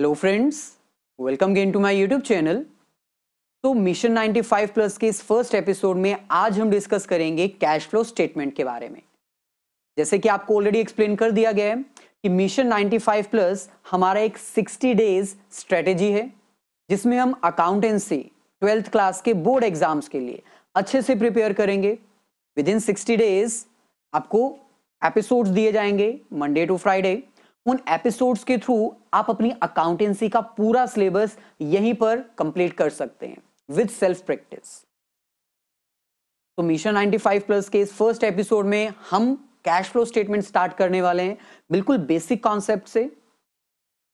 Hello friends welcome again to my YouTube channel तो mission 95 plus के इस first episode में आज हम डिस्कस करेंगे कैश फ्लो स्टेटमेंट के बारे में जैसे कि आपको ऑलरेडी एक्सप्लेन कर दिया गया है कि मिशन 95 प्लस हमारा एक 60 डेज स्ट्रेटेजी है जिसमें हम अकाउंटेंसी ट्वेल्थ क्लास के बोर्ड एग्जाम्स के लिए अच्छे से प्रिपेयर करेंगे विद इन सिक्सटी डेज आपको एपिसोड्स दिए जाएंगे मंडे टू फ्राइडे उन एपिसोड्स के थ्रू आप अपनी अकाउंटेंसी का पूरा सिलेबस यहीं पर कंप्लीट कर सकते हैं विद सेल्फ प्रैक्टिस तो मिशन 95 प्लस के इस फर्स्ट एपिसोड में हम कैश फ्लो स्टेटमेंट स्टार्ट करने वाले हैं बिल्कुल बेसिक कॉन्सेप्ट से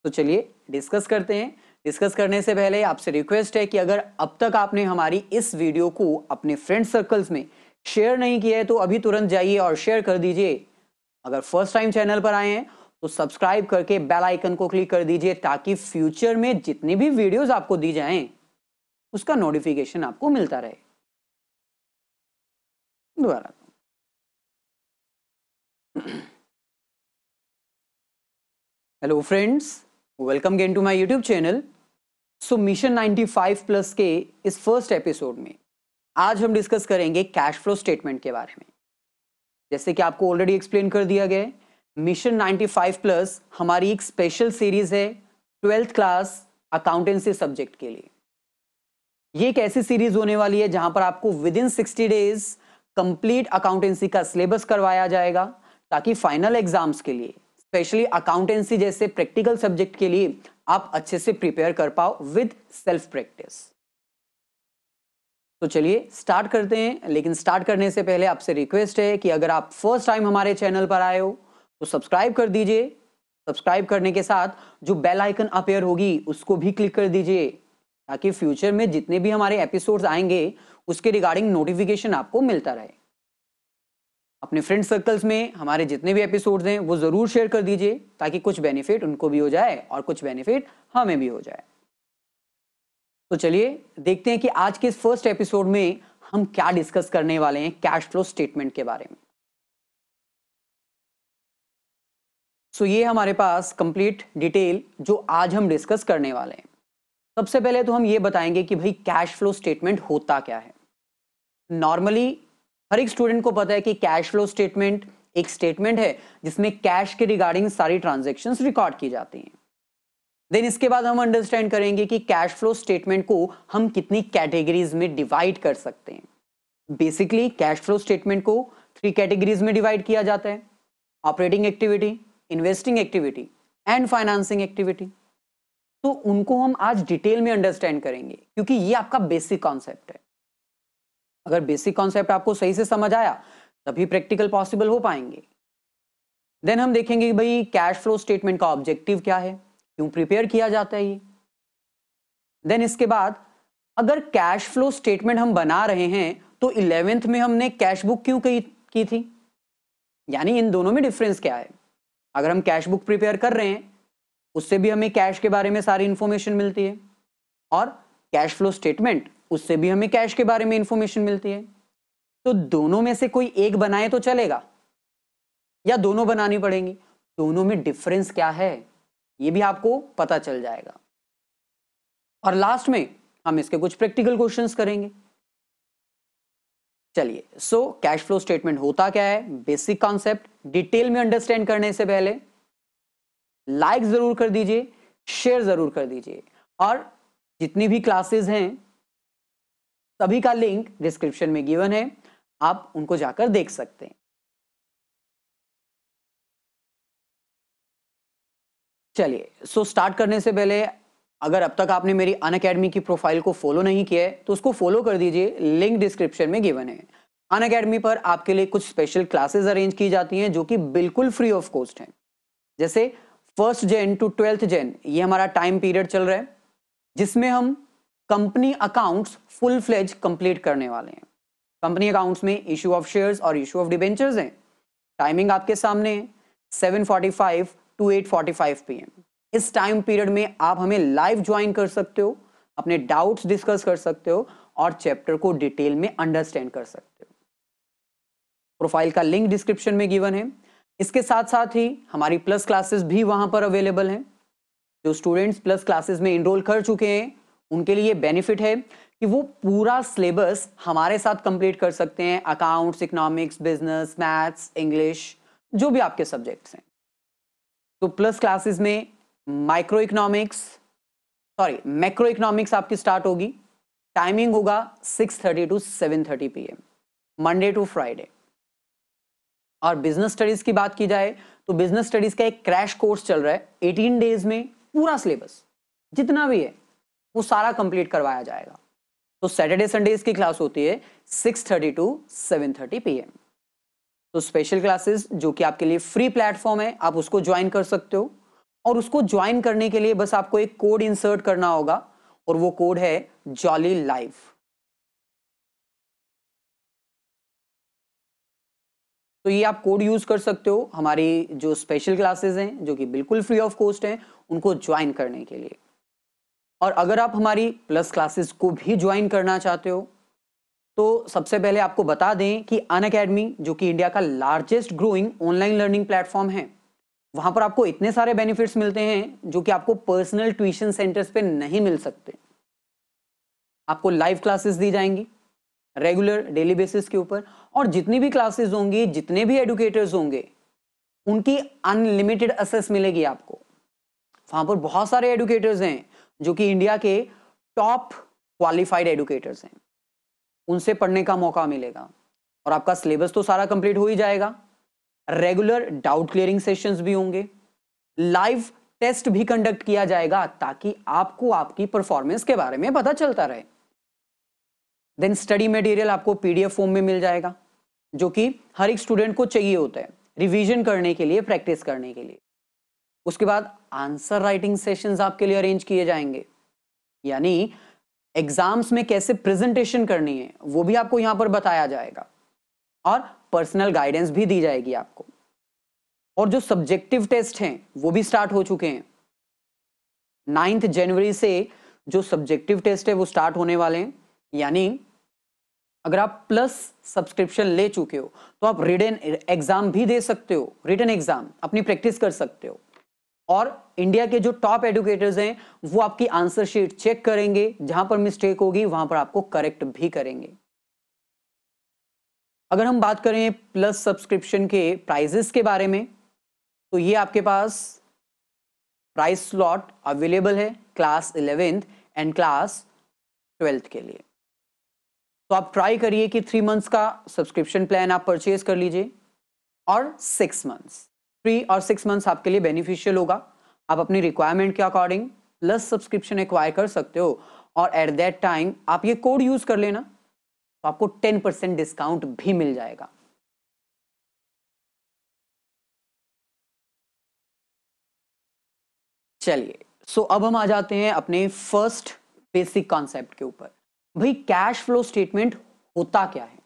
तो चलिए डिस्कस करते हैं डिस्कस करने से पहले आपसे रिक्वेस्ट है कि अगर अब तक आपने हमारी इस वीडियो को अपने फ्रेंड सर्कल्स में शेयर नहीं किया है तो अभी तुरंत जाइए और शेयर कर दीजिए अगर फर्स्ट टाइम चैनल पर आए हैं तो सब्सक्राइब करके बेल आइकन को क्लिक कर दीजिए ताकि फ्यूचर में जितनी भी वीडियोस आपको दी जाएं उसका नोटिफिकेशन आपको मिलता रहे दोबारा hello friends welcome again to my YouTube channel so mission 95 plus के इस फर्स्ट एपिसोड में आज हम डिस्कस करेंगे कैश फ्लो स्टेटमेंट के बारे में जैसे कि आपको ऑलरेडी एक्सप्लेन कर दिया गया है मिशन 95 प्लस हमारी एक स्पेशल सीरीज है ट्वेल्थ क्लास अकाउंटेंसी सब्जेक्ट के लिए ये एक ऐसी सीरीज होने वाली है जहां पर आपको within sixty days complete accountancy का सिलेबस करवाया जाएगा ताकि फाइनल एग्जाम्स के लिए स्पेशली अकाउंटेंसी जैसे प्रैक्टिकल सब्जेक्ट के लिए आप अच्छे से प्रिपेयर कर पाओ विद सेल्फ प्रैक्टिस तो चलिए स्टार्ट करते हैं लेकिन स्टार्ट करने से पहले आपसे रिक्वेस्ट है कि अगर आप फर्स्ट टाइम हमारे चैनल पर आए हो तो सब्सक्राइब कर दीजिए सब्सक्राइब करने के साथ जो बेल आइकन अपेयर होगी उसको भी क्लिक कर दीजिए ताकि फ्यूचर में जितने भी हमारे एपिसोड्स आएंगे उसके रिगार्डिंग नोटिफिकेशन आपको मिलता रहे अपने फ्रेंड सर्कल्स में हमारे जितने भी एपिसोड्स हैं वो ज़रूर शेयर कर दीजिए ताकि कुछ बेनिफिट उनको भी हो जाए और कुछ बेनिफिट हमें भी हो जाए तो चलिए देखते हैं कि आज के इस फर्स्ट एपिसोड में हम क्या डिस्कस करने वाले हैं कैश फ्लो स्टेटमेंट के बारे में सो ये हमारे पास कंप्लीट डिटेल जो आज हम डिस्कस करने वाले हैं सबसे पहले तो हम ये बताएंगे कि भाई कैश फ्लो स्टेटमेंट होता क्या है नॉर्मली हर एक स्टूडेंट को पता है कि कैश फ्लो स्टेटमेंट एक स्टेटमेंट है जिसमें कैश के रिगार्डिंग सारी ट्रांजेक्शन रिकॉर्ड की जाती हैं देन इसके बाद हम अंडरस्टैंड करेंगे कि कैश फ्लो स्टेटमेंट को हम कितनी कैटेगरीज में डिवाइड कर सकते हैं बेसिकली कैश फ्लो स्टेटमेंट को थ्री कैटेगरीज में डिवाइड किया जाता है operating activity investing activity and financing activity तो उनको हम आज डिटेल में अंडरस्टैंड करेंगे क्योंकि ये आपका बेसिक कॉन्सेप्ट है अगर बेसिक कॉन्सेप्ट आपको सही से समझ आया तभी प्रैक्टिकल पॉसिबल हो पाएंगे देन हम देखेंगे भाई कैश फ्लो स्टेटमेंट का ऑब्जेक्टिव क्या है क्यों प्रिपेयर किया जाता है ये देन इसके बाद अगर कैश फ्लो स्टेटमेंट हम बना रहे हैं तो इलेवेंथ में हमने कैश बुक क्यों की, थी यानी इन दोनों में डिफरेंस क्या है अगर हम कैश बुक प्रिपेयर कर रहे हैं उससे भी हमें कैश के बारे में सारी इन्फॉर्मेशन मिलती है और कैश फ्लो स्टेटमेंट उससे भी हमें कैश के बारे में इन्फॉर्मेशन मिलती है तो दोनों में से कोई एक बनाए तो चलेगा या दोनों बनानी पड़ेंगी दोनों में डिफरेंस क्या है ये भी आपको पता चल जाएगा और लास्ट में हम इसके कुछ प्रैक्टिकल क्वेश्चंस करेंगे चलिए सो कैश फ्लो स्टेटमेंट होता क्या है बेसिक कॉन्सेप्ट डिटेल में अंडरस्टैंड करने से पहले लाइक like जरूर कर दीजिए शेयर जरूर कर दीजिए और जितनी भी क्लासेस हैं सभी का लिंक डिस्क्रिप्शन में गिवन है आप उनको जाकर देख सकते हैं चलिए सो स्टार्ट करने से पहले अगर अब तक आपने मेरी अन अकेडमी की प्रोफाइल को फॉलो नहीं किया है तो उसको फॉलो कर दीजिए लिंक डिस्क्रिप्शन में गिवन है अन अकेडमी पर आपके लिए कुछ स्पेशल क्लासेस अरेंज की जाती हैं जो कि बिल्कुल फ्री ऑफ कॉस्ट हैं जैसे first Jan to twelfth Jan ये हमारा टाइम पीरियड चल रहा है जिसमें हम company accounts full fledge complete करने वाले हैं कंपनी अकाउंट्स में इशू ऑफ शेयर्स और इशू ऑफ डिबेंचर्स हैं टाइमिंग आपके सामने seven forty five to eight forty five P M इस टाइम पीरियड में आप हमें लाइव ज्वाइन कर सकते हो अपने डाउट्स डिस्कस कर सकते हो और चैप्टर को डिटेल में अंडरस्टैंड कर सकते हो प्रोफाइल का लिंक डिस्क्रिप्शन में गिवन है इसके साथ साथ ही हमारी प्लस क्लासेस भी वहां पर अवेलेबल हैं जो स्टूडेंट्स प्लस क्लासेस में इनरोल कर चुके हैं उनके लिए बेनिफिट है कि वो पूरा सिलेबस हमारे साथ कंप्लीट कर सकते हैं accounts economics business maths English जो भी आपके सब्जेक्ट्स हैं तो प्लस क्लासेस में micro economics sorry macro economics आपकी स्टार्ट होगी टाइमिंग होगा 6:30 to 7:30 PM Monday to Friday और बिजनेस स्टडीज की बात की जाए तो बिजनेस स्टडीज का एक क्रैश कोर्स चल रहा है एटीन डेज में पूरा सिलेबस जितना भी है वो सारा कंप्लीट करवाया जाएगा तो सैटरडे संडे इसकी क्लास होती है six thirty to seven thirty P M तो स्पेशल क्लासेस जो कि आपके लिए फ्री प्लेटफॉर्म है आप उसको ज्वाइन कर सकते हो और उसको ज्वाइन करने के लिए बस आपको एक कोड इंसर्ट करना होगा और वो कोड है जॉली लाइफ तो ये आप कोड यूज कर सकते हो हमारी जो स्पेशल क्लासेस हैं जो कि बिल्कुल फ्री ऑफ कॉस्ट हैं उनको ज्वाइन करने के लिए और अगर आप हमारी प्लस क्लासेस को भी ज्वाइन करना चाहते हो तो सबसे पहले आपको बता दें कि अन अकेडमी जो कि इंडिया का largest growing online learning platform है वहाँ पर आपको इतने सारे बेनिफिट्स मिलते हैं जो कि आपको पर्सनल ट्यूशन सेंटर्स पे नहीं मिल सकते आपको लाइव क्लासेस दी जाएंगी रेगुलर डेली बेसिस के ऊपर और जितनी भी क्लासेस होंगी जितने भी एडुकेटर्स होंगे उनकी अनलिमिटेड असेस मिलेगी आपको वहां पर बहुत सारे एडुकेटर्स हैं जो कि इंडिया के टॉप क्वालिफाइड एडुकेटर्स हैं उनसे पढ़ने का मौका मिलेगा और आपका सिलेबस तो सारा कंप्लीट हो ही जाएगा रेगुलर डाउट क्लियरिंग सेशंस भी होंगे लाइव टेस्ट भी कंडक्ट किया जाएगा ताकि आपको आपकी परफॉर्मेंस के बारे में पता चलता रहे देन स्टडी मटेरियल आपको पीडीएफ फॉर्म में मिल जाएगा जो कि हर एक स्टूडेंट को चाहिए होता है रिवीजन करने के लिए प्रैक्टिस करने के लिए उसके बाद आंसर राइटिंग सेशंस आपके लिए अरेंज किए जाएंगे यानी एग्जाम्स में कैसे प्रेजेंटेशन करनी है वो भी आपको यहाँ पर बताया जाएगा और पर्सनल गाइडेंस भी दी जाएगी आपको और जो सब्जेक्टिव टेस्ट हैं वो भी स्टार्ट हो चुके हैं नाइन्थ जनवरी से जो सब्जेक्टिव टेस्ट है वो स्टार्ट होने वाले हैं यानी अगर आप प्लस सब्सक्रिप्शन ले चुके हो तो आप रिटर्न एग्जाम भी दे सकते हो रिटर्न एग्जाम अपनी प्रैक्टिस कर सकते हो और इंडिया के जो टॉप एडुकेटर्स हैं वो आपकी आंसर शीट चेक करेंगे जहां पर मिस्टेक होगी वहां पर आपको करेक्ट भी करेंगे अगर हम बात करें प्लस सब्सक्रिप्शन के प्राइजेस के बारे में तो ये आपके पास प्राइस स्लॉट अवेलेबल है class eleventh and class twelfth के लिए तो आप ट्राई करिए कि थ्री मंथ्स का सब्सक्रिप्शन प्लान आप परचेज कर लीजिए और सिक्स मंथ्स थ्री और सिक्स मंथ्स आपके लिए बेनिफिशियल होगा आप अपनी रिक्वायरमेंट के अकॉर्डिंग प्लस सब्सक्रिप्शन एक्वायर कर सकते हो और एट दैट टाइम आप ये कोड यूज कर लेना तो आपको टेन परसेंट डिस्काउंट भी मिल जाएगा चलिए सो so अब हम आ जाते हैं अपने फर्स्ट बेसिक कॉन्सेप्ट के ऊपर भाई कैश फ्लो स्टेटमेंट होता क्या है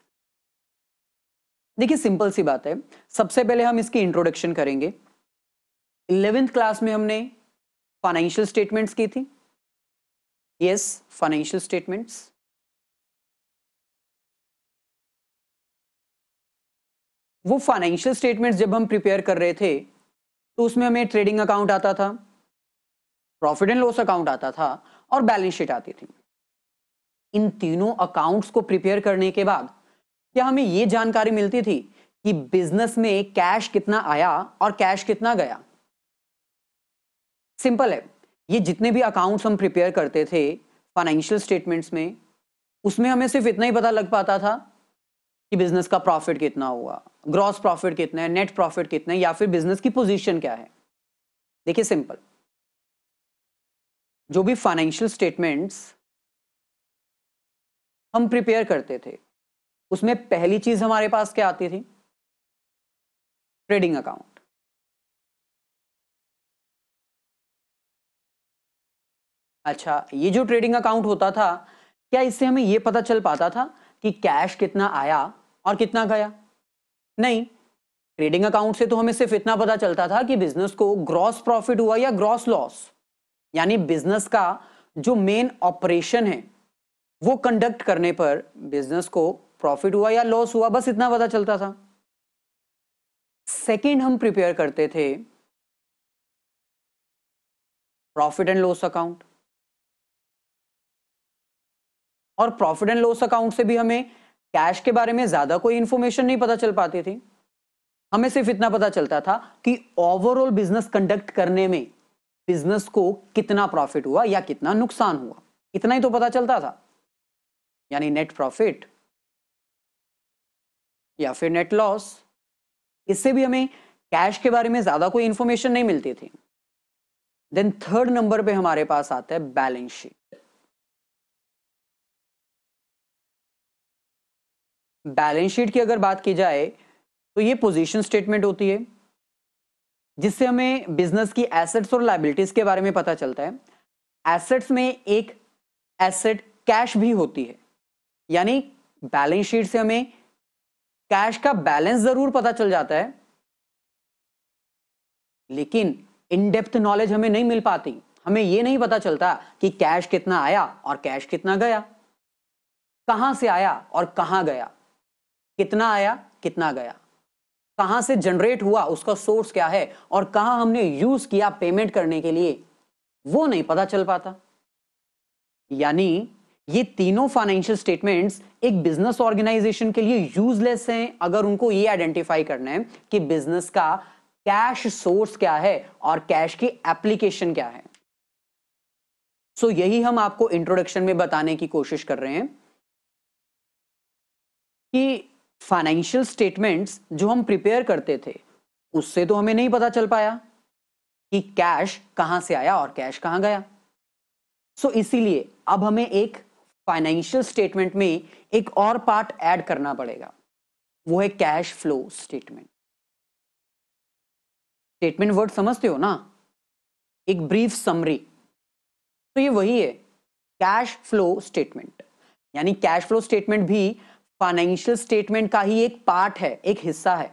देखिए सिंपल सी बात है सबसे पहले हम इसकी इंट्रोडक्शन करेंगे इलेवेंथ क्लास में हमने फाइनेंशियल स्टेटमेंट्स की थी यस फाइनेंशियल स्टेटमेंट्स वो फाइनेंशियल स्टेटमेंट्स जब हम प्रिपेयर कर रहे थे तो उसमें हमें ट्रेडिंग अकाउंट आता था प्रॉफिट एंड लॉस अकाउंट आता था और बैलेंस शीट आती थी इन तीनों अकाउंट्स को प्रिपेयर करने के बाद क्या हमें ये जानकारी मिलती थी कि बिजनेस में कैश कितना आया और कैश कितना गया सिंपल है ये जितने भी अकाउंट्स हम प्रिपेयर करते थे फाइनेंशियल स्टेटमेंट्स में उसमें हमें सिर्फ इतना ही पता लग पाता था कि बिजनेस का प्रॉफिट कितना हुआ ग्रॉस प्रॉफिट कितना है नेट प्रॉफिट कितना है या फिर बिजनेस की पोजीशन क्या है देखिए सिंपल जो भी फाइनेंशियल स्टेटमेंट्स हम प्रिपेयर करते थे उसमें पहली चीज हमारे पास क्या आती थी ट्रेडिंग अकाउंट अच्छा ये जो ट्रेडिंग अकाउंट होता था क्या इससे हमें ये पता चल पाता था कि कैश कितना आया और कितना गया नहीं ट्रेडिंग अकाउंट से तो हमें सिर्फ इतना पता चलता था कि बिजनेस को ग्रॉस प्रॉफिट हुआ या ग्रॉस लॉस यानी बिजनेस का जो मेन ऑपरेशन है वो कंडक्ट करने पर बिजनेस को प्रॉफिट हुआ या लॉस हुआ बस इतना पता चलता था सेकंड हम प्रिपेयर करते थे प्रॉफिट एंड लॉस अकाउंट और प्रॉफिट एंड लॉस अकाउंट से भी हमें कैश के बारे में ज्यादा कोई इंफॉर्मेशन नहीं पता चल पाती थी हमें सिर्फ इतना पता चलता था कि ओवरऑल बिजनेस कंडक्ट करने में बिजनेस को कितना प्रॉफिट हुआ या कितना नुकसान हुआ इतना ही तो पता चलता था यानी नेट प्रॉफिट या फिर नेट लॉस इससे भी हमें कैश के बारे में ज्यादा कोई इंफॉर्मेशन नहीं मिलती थी देन थर्ड नंबर पे हमारे पास आता है बैलेंस शीट बैलेंस शीट की अगर बात की जाए तो ये पोजीशन स्टेटमेंट होती है जिससे हमें बिजनेस की एसेट्स और लाइबिलिटीज के बारे में पता चलता है एसेट्स में एक एसेट कैश भी होती है यानी बैलेंस शीट से हमें कैश का बैलेंस जरूर पता चल जाता है लेकिन इनडेप्थ नॉलेज हमें नहीं मिल पाती हमें यह नहीं पता चलता कि कैश कितना आया और कैश कितना गया कहां से आया और कहां गया कितना आया कितना गया कहां से जनरेट हुआ उसका सोर्स क्या है और कहां हमने यूज किया पेमेंट करने के लिए वो नहीं पता चल पाता यानी ये तीनों फाइनेंशियल स्टेटमेंट्स एक बिजनेस ऑर्गेनाइजेशन के लिए यूजलेस हैं अगर उनको ये आइडेंटिफाई करना है कि बिजनेस का कैश सोर्स क्या है और कैश की एप्लीकेशन क्या है सो so, यही हम आपको इंट्रोडक्शन में बताने की कोशिश कर रहे हैं कि फाइनेंशियल स्टेटमेंट्स जो हम प्रिपेयर करते थे उससे तो हमें नहीं पता चल पाया कि कैश कहां से आया और कैश कहां गया सो so, इसीलिए अब हमें एक फाइनेंशियल स्टेटमेंट में एक और पार्ट ऐड करना पड़ेगा वो है cash flow statement statement word समझते हो ना एक ब्रीफ समरी तो ये वही है कैश फ्लो स्टेटमेंट यानी कैश फ्लो स्टेटमेंट भी फाइनेंशियल स्टेटमेंट का ही एक पार्ट है एक हिस्सा है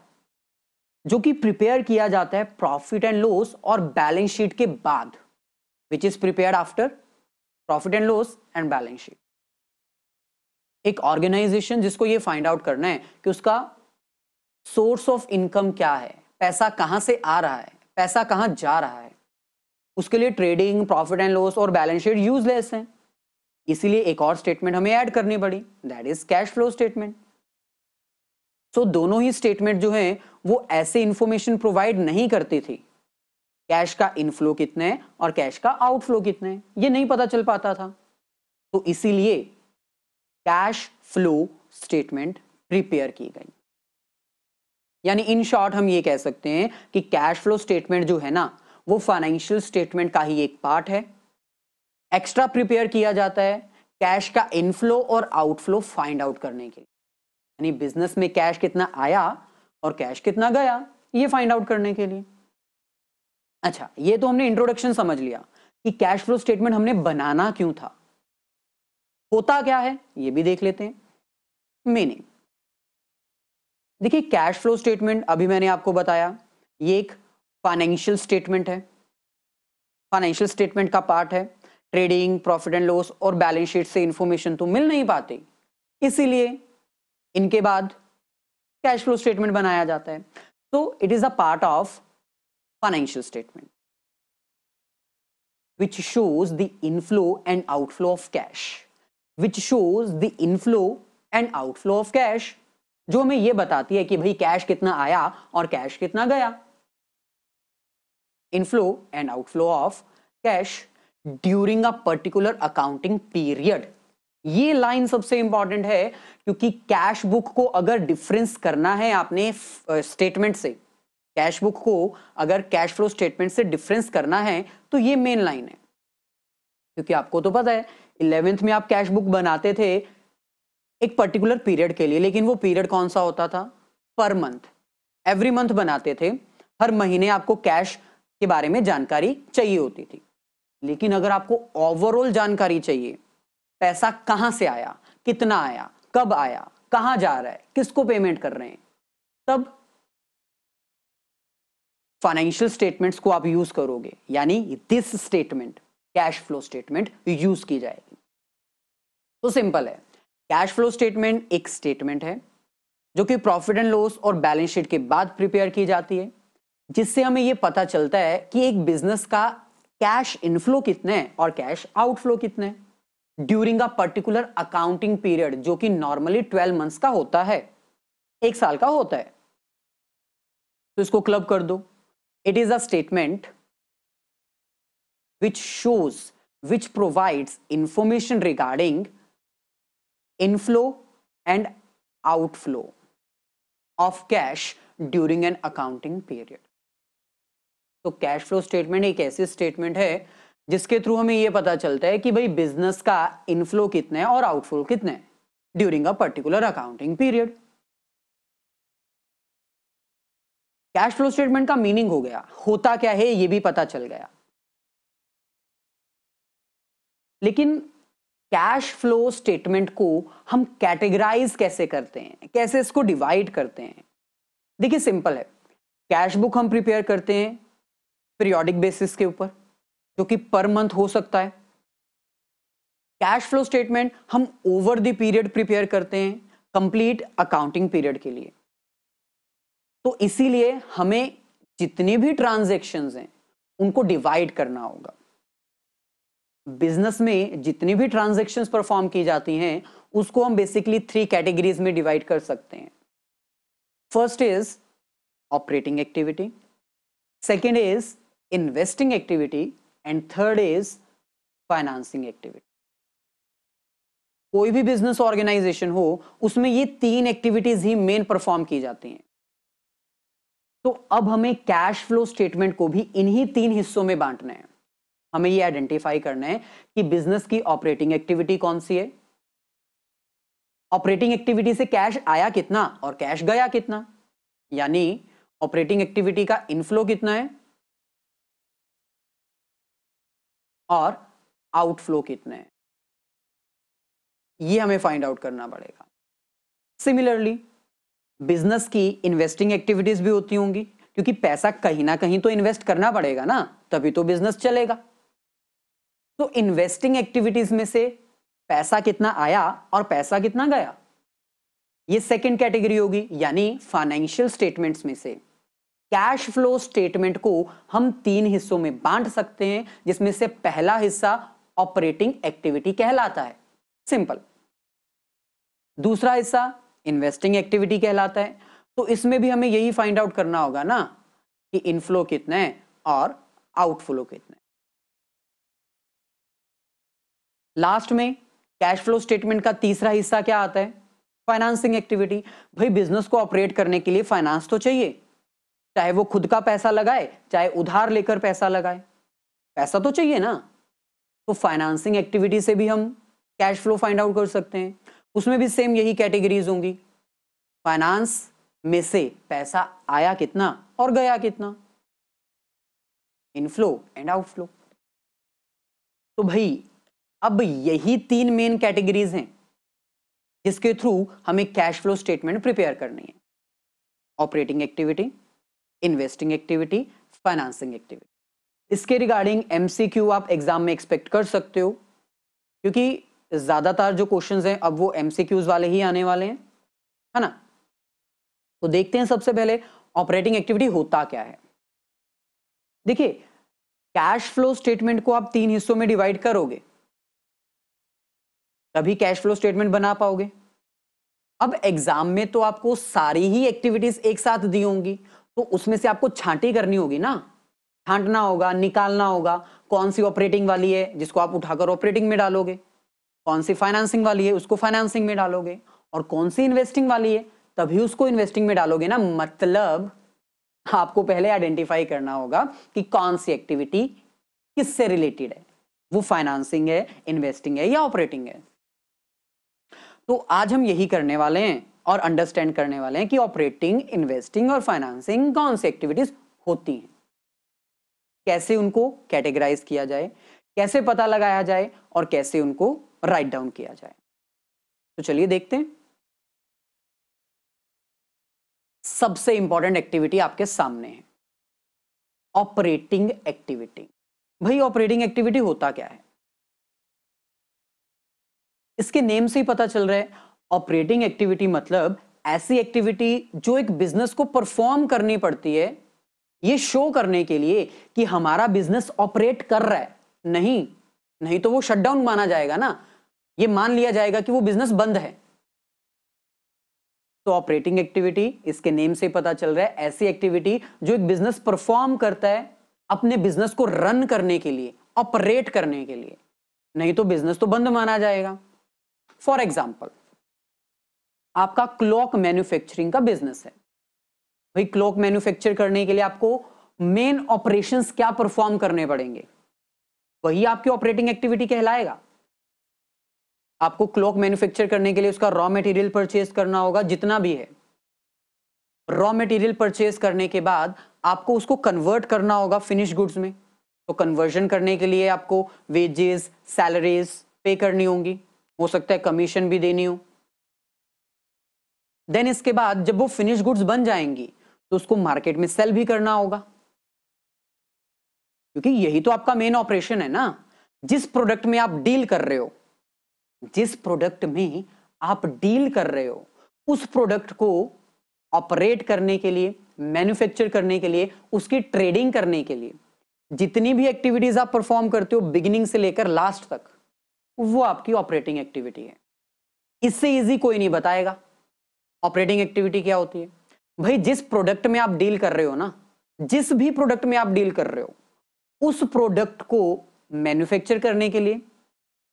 जो कि प्रिपेयर किया जाता है प्रॉफिट एंड लॉस और बैलेंस शीट के बाद which is prepare after profit and loss and balance sheet एक ऑर्गेनाइजेशन जिसको ये फाइंड आउट करना है कि उसका सोर्स ऑफ इनकम क्या है पैसा कहाँ से आ रहा है पैसा कहाँ जा रहा है उसके लिए ट्रेडिंग प्रॉफिट एंड लॉस और बैलेंस शीट यूजलेस है इसीलिए एक और स्टेटमेंट हमें ऐड करनी पड़ी that is cash flow statement so दोनों ही स्टेटमेंट जो हैं वो ऐसे इंफॉर्मेशन प्रोवाइड नहीं करती थी कैश का इनफ्लो कितना है और कैश का आउटफ्लो कितना है ये नहीं पता चल पाता था तो इसीलिए कैश फ्लो स्टेटमेंट प्रिपेयर की गई यानी इन शॉर्ट हम ये कह सकते हैं कि कैश फ्लो स्टेटमेंट जो है ना वो फाइनेंशियल स्टेटमेंट का ही एक पार्ट है एक्स्ट्रा प्रिपेयर किया जाता है कैश का इनफ्लो और आउटफ्लो फाइंड आउट करने के लिए यानी बिजनेस में कैश कितना आया और कैश कितना गया ये फाइंड आउट करने के लिए अच्छा ये तो हमने इंट्रोडक्शन समझ लिया कि कैश फ्लो स्टेटमेंट हमने बनाना क्यों था होता क्या है ये भी देख लेते हैं मीनिंग देखिए कैश फ्लो स्टेटमेंट अभी मैंने आपको बताया ये एक फाइनेंशियल स्टेटमेंट है फाइनेंशियल स्टेटमेंट का पार्ट है ट्रेडिंग प्रॉफिट एंड लॉस और बैलेंस शीट से इंफॉर्मेशन तो मिल नहीं पाती इसीलिए इनके बाद कैश फ्लो स्टेटमेंट बनाया जाता है तो it is a part of financial statement which shows the inflow and outflow of cash which shows the inflow and outflow of cash जो हमें यह बताती है कि भाई कैश कितना आया और कैश कितना गया inflow and outflow of cash during a particular accounting period ये लाइन सबसे इंपॉर्टेंट है क्योंकि कैश बुक को अगर डिफरेंस करना है आपने स्टेटमेंट से कैश बुक को अगर कैश फ्लो स्टेटमेंट से डिफरेंस करना है तो ये मेन लाइन है क्योंकि आपको तो पता है इलेवेंथ में आप कैश बुक बनाते थे एक पर्टिकुलर पीरियड के लिए लेकिन वो पीरियड कौन सा होता था पर मंथ एवरी मंथ बनाते थे हर महीने आपको कैश के बारे में जानकारी चाहिए होती थी लेकिन अगर आपको ओवरऑल जानकारी चाहिए पैसा कहाँ से आया कितना आया कब आया कहाँ जा रहा है किसको पेमेंट कर रहे हैं तब फाइनेंशियल स्टेटमेंट्स को आप यूज करोगे यानी this statement cash flow statement use की जाएगी तो सिंपल है कैश फ्लो स्टेटमेंट एक स्टेटमेंट है जो कि प्रॉफिट एंड लॉस और बैलेंस शीट के बाद प्रिपेयर की जाती है जिससे हमें ये पता चलता है कि एक बिजनेस का कैश इनफ्लो कितने है और कैश आउटफ्लो कितने during a particular accounting period जो कि नॉर्मली ट्वेल्व मंथ्स का होता है एक साल का होता है तो इसको क्लब कर दो it is a statement which shows which provides information regarding inflow and outflow of cash during an accounting period तो कैश फ्लो स्टेटमेंट एक ऐसी स्टेटमेंट है जिसके थ्रू हमें यह पता चलता है कि भाई बिजनेस का इनफ्लो कितना है और आउटफ्लो कितना है during a particular accounting period cash flow statement का मीनिंग हो गया होता क्या है यह भी पता चल गया लेकिन कैश फ्लो स्टेटमेंट को हम कैटेगराइज कैसे करते हैं कैसे इसको डिवाइड करते हैं देखिए सिंपल है कैश बुक हम प्रिपेयर करते हैं पीरियोडिक बेसिस के ऊपर जो कि पर मंथ हो सकता है कैश फ्लो स्टेटमेंट हम ओवर द पीरियड प्रिपेयर करते हैं कंप्लीट अकाउंटिंग पीरियड के लिए तो इसीलिए हमें जितने भी ट्रांजेक्शन हैं उनको डिवाइड करना होगा बिजनेस में जितनी भी ट्रांजेक्शन परफॉर्म की जाती हैं उसको हम बेसिकली थ्री कैटेगरीज में डिवाइड कर सकते हैं first is operating activity second is investing activity and third is financing activity कोई भी बिजनेस ऑर्गेनाइजेशन हो उसमें ये तीन एक्टिविटीज ही मेन परफॉर्म की जाती हैं तो अब हमें कैश फ्लो स्टेटमेंट को भी इन्हीं तीन हिस्सों में बांटना है हमें ये आइडेंटिफाई करना है कि बिजनेस की ऑपरेटिंग एक्टिविटी कौन सी है ऑपरेटिंग एक्टिविटी से कैश आया कितना और कैश गया कितना यानी ऑपरेटिंग एक्टिविटी का इनफ्लो कितना है और आउटफ्लो कितना है ये हमें फाइंड आउट करना पड़ेगा सिमिलरली बिजनेस की इन्वेस्टिंग एक्टिविटीज भी होती होंगी क्योंकि पैसा कहीं ना कहीं तो इन्वेस्ट करना पड़ेगा ना तभी तो बिजनेस चलेगा तो इन्वेस्टिंग एक्टिविटीज में से पैसा कितना आया और पैसा कितना गया ये सेकंड कैटेगरी होगी यानी फाइनेंशियल स्टेटमेंट्स में से कैश फ्लो स्टेटमेंट को हम तीन हिस्सों में बांट सकते हैं जिसमें से पहला हिस्सा ऑपरेटिंग एक्टिविटी कहलाता है सिंपल दूसरा हिस्सा इन्वेस्टिंग एक्टिविटी कहलाता है तो इसमें भी हमें यही फाइंड आउट करना होगा ना कि इनफ्लो कितना है और आउटफ्लो कितना लास्ट में कैश फ्लो स्टेटमेंट का तीसरा हिस्सा क्या आता है फाइनेंसिंग एक्टिविटी भाई बिजनेस को ऑपरेट करने के लिए फाइनेंस तो चाहिए चाहे वो खुद का पैसा लगाए चाहे उधार लेकर पैसा लगाए पैसा तो चाहिए ना तो फाइनेंसिंग एक्टिविटी से भी हम कैश फ्लो फाइंड आउट कर सकते हैं उसमें भी सेम यही कैटेगरीज होंगी फाइनेंस में से पैसा आया कितना और गया कितना इनफ्लो एंड आउटफ्लो तो भाई अब यही तीन मेन कैटेगरीज हैं जिसके थ्रू हमें कैश फ्लो स्टेटमेंट प्रिपेयर करनी है operating activity investing activity financing activity इसके रिगार्डिंग एमसीक्यू आप एग्जाम में एक्सपेक्ट कर सकते हो क्योंकि ज्यादातर जो क्वेश्चंस हैं अब वो एमसीक्यूज वाले ही आने वाले हैं है ना तो देखते हैं सबसे पहले ऑपरेटिंग एक्टिविटी होता क्या है देखिए कैश फ्लो स्टेटमेंट को आप तीन हिस्सों में डिवाइड करोगे तभी कैश फ्लो स्टेटमेंट बना पाओगे अब एग्जाम में तो आपको सारी ही एक्टिविटीज एक साथ दी होंगी तो उसमें से आपको छांटी करनी होगी ना छांटना होगा निकालना होगा कौन सी ऑपरेटिंग वाली है जिसको आप उठाकर ऑपरेटिंग में डालोगे कौन सी फाइनेंसिंग वाली है उसको फाइनेंसिंग में डालोगे और कौन सी इन्वेस्टिंग वाली है तभी उसको इन्वेस्टिंग में डालोगे ना मतलब आपको पहले आइडेंटिफाई करना होगा कि कौन सी एक्टिविटी किससे रिलेटेड है वो फाइनेंसिंग है इन्वेस्टिंग है या ऑपरेटिंग है तो आज हम यही करने वाले हैं और अंडरस्टैंड करने वाले हैं कि ऑपरेटिंग इन्वेस्टिंग और फाइनेंसिंग कौन सी एक्टिविटीज होती हैं कैसे उनको कैटेगराइज किया जाए कैसे पता लगाया जाए और कैसे उनको राइट डाउन किया जाए तो चलिए देखते हैं सबसे इंपॉर्टेंट एक्टिविटी आपके सामने है ऑपरेटिंग एक्टिविटी भाई ऑपरेटिंग एक्टिविटी होता क्या है इसके नेम से ही पता चल रहा है ऑपरेटिंग एक्टिविटी मतलब ऐसी एक्टिविटी जो एक बिजनेस को परफॉर्म करनी पड़ती है ये शो करने के लिए कि हमारा बिजनेस ऑपरेट कर रहा है नहीं नहीं तो वो शटडाउन माना जाएगा ना ये मान लिया जाएगा कि वो बिजनेस बंद है तो ऑपरेटिंग एक्टिविटी इसके नेम से पता चल रहा है ऐसी एक्टिविटी जो एक बिजनेस परफॉर्म करता है अपने बिजनेस को रन करने के लिए ऑपरेट करने के लिए नहीं तो बिजनेस तो बंद माना जाएगा फॉर एग्जाम्पल आपका क्लॉक मैन्युफैक्चरिंग का बिजनेस है भाई क्लॉक मैन्युफैक्चर करने के लिए आपको मेन ऑपरेशन क्या परफॉर्म करने पड़ेंगे वही आपकी ऑपरेटिंग एक्टिविटी कहलाएगा आपको क्लॉक मैन्युफैक्चर करने के लिए उसका रॉ मटेरियल परचेज करना होगा जितना भी है रॉ मटेरियल परचेज करने के बाद आपको उसको कन्वर्ट करना होगा फिनिश गुड्स में तो कन्वर्जन करने के लिए आपको वेजेस सैलरीज पे करनी होंगी हो सकता है कमीशन भी देनी हो देन इसके बाद जब वो फिनिश गुड्स बन जाएंगी तो उसको मार्केट में सेल भी करना होगा क्योंकि यही तो आपका मेन ऑपरेशन है ना जिस प्रोडक्ट में आप डील कर रहे हो जिस प्रोडक्ट में आप डील कर रहे हो उस प्रोडक्ट को ऑपरेट करने के लिए मैन्युफैक्चर करने के लिए उसकी ट्रेडिंग करने के लिए जितनी भी एक्टिविटीज आप परफॉर्म करते हो बिगिनिंग से लेकर लास्ट तक वो आपकी ऑपरेटिंग एक्टिविटी है इससे इजी कोई नहीं बताएगा ऑपरेटिंग एक्टिविटी क्या होती है भाई जिस प्रोडक्ट में आप डील कर रहे हो ना जिस भी प्रोडक्ट में आप डील कर रहे हो उस प्रोडक्ट को मैन्युफैक्चर करने के लिए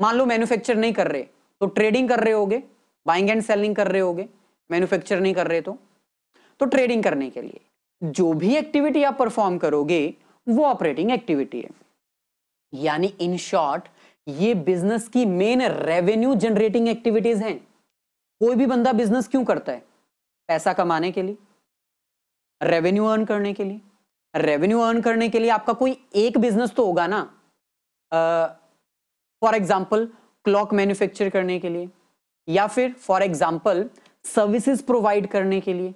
मान लो मैन्युफैक्चर नहीं कर रहे तो ट्रेडिंग कर रहे होगे बाइंग एंड सेलिंग कर रहे होगे मैन्युफैक्चर नहीं कर रहे तो तो ट्रेडिंग करने के लिए जो भी एक्टिविटी आप परफॉर्म करोगे वो ऑपरेटिंग एक्टिविटी है यानी इन शॉर्ट ये बिजनेस की मेन रेवेन्यू जनरेटिंग एक्टिविटीज हैं कोई भी बंदा बिजनेस क्यों करता है पैसा कमाने के लिए रेवेन्यू अर्न करने के लिए रेवेन्यू अर्न करने के लिए आपका कोई एक बिजनेस तो होगा ना फॉर एग्जाम्पल क्लॉक मैन्युफैक्चर करने के लिए या फिर फॉर एग्जाम्पल सर्विसेज प्रोवाइड करने के लिए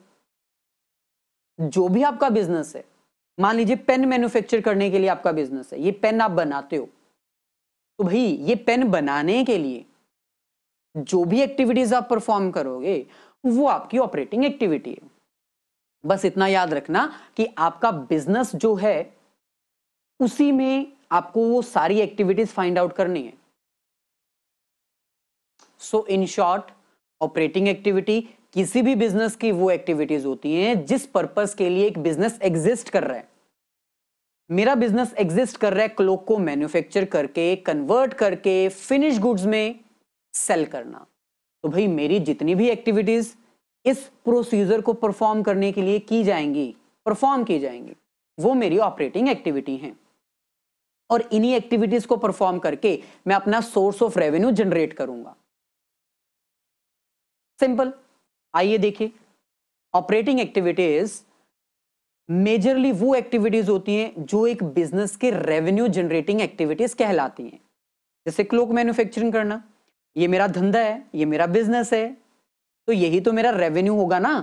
जो भी आपका बिजनेस है मान लीजिए पेन मैन्युफैक्चर करने के लिए आपका बिजनेस है ये पेन आप बनाते हो तो भाई ये पेन बनाने के लिए जो भी एक्टिविटीज आप परफॉर्म करोगे वो आपकी ऑपरेटिंग एक्टिविटी है बस इतना याद रखना कि आपका बिजनेस जो है उसी में आपको वो सारी एक्टिविटीज फाइंड आउट करनी है so in short operating activity किसी भी बिजनेस की वो एक्टिविटीज होती हैं जिस पर्पस के लिए एक बिजनेस एग्जिस्ट कर रहा है मेरा बिजनेस एग्जिस्ट कर रहा है क्लोक को मैन्युफैक्चर करके कन्वर्ट करके फिनिश गुड्स में सेल करना तो भाई मेरी जितनी भी एक्टिविटीज इस प्रोसीजर को परफॉर्म करने के लिए की जाएंगी परफॉर्म की जाएंगी वो मेरी ऑपरेटिंग एक्टिविटी है और इन्हीं एक्टिविटीज को परफॉर्म करके मैं अपना सोर्स ऑफ रेवेन्यू जनरेट करूंगा सिंपल आइए देखिए ऑपरेटिंग एक्टिविटीज मेजरली वो एक्टिविटीज होती हैं जो एक बिजनेस के रेवेन्यू जनरेटिंग एक्टिविटीज कहलाती हैं जैसे क्लोक मैन्युफैक्चरिंग करना ये मेरा धंधा है ये मेरा बिजनेस है तो यही तो मेरा रेवेन्यू होगा ना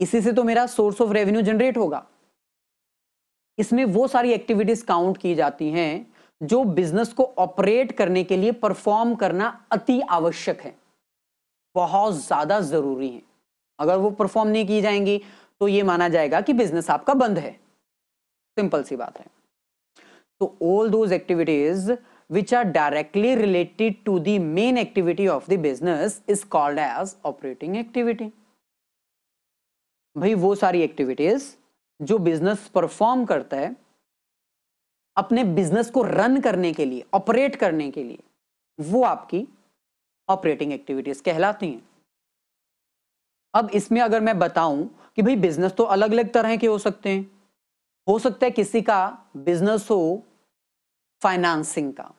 इसी से तो मेरा सोर्स ऑफ रेवेन्यू जनरेट होगा इसमें वो सारी एक्टिविटीज काउंट की जाती हैं जो बिजनेस को ऑपरेट करने के लिए परफॉर्म करना अति आवश्यक है बहुत ज्यादा जरूरी है अगर वो परफॉर्म नहीं की जाएंगी तो ये माना जाएगा कि बिजनेस आपका बंद है सिंपल सी बात है तो all those activities which are directly related to the main activity of the business is called as operating activity भाई वो सारी एक्टिविटीज जो बिजनेस परफॉर्म करता है अपने बिजनेस को रन करने के लिए ऑपरेट करने के लिए वो आपकी ऑपरेटिंग एक्टिविटीज कहलाती हैं अब इसमें अगर मैं बताऊं कि भाई बिजनेस तो अलग अलग तरह के हो सकते हैं हो सकता है किसी का बिजनेस हो फाइनेंसिंग का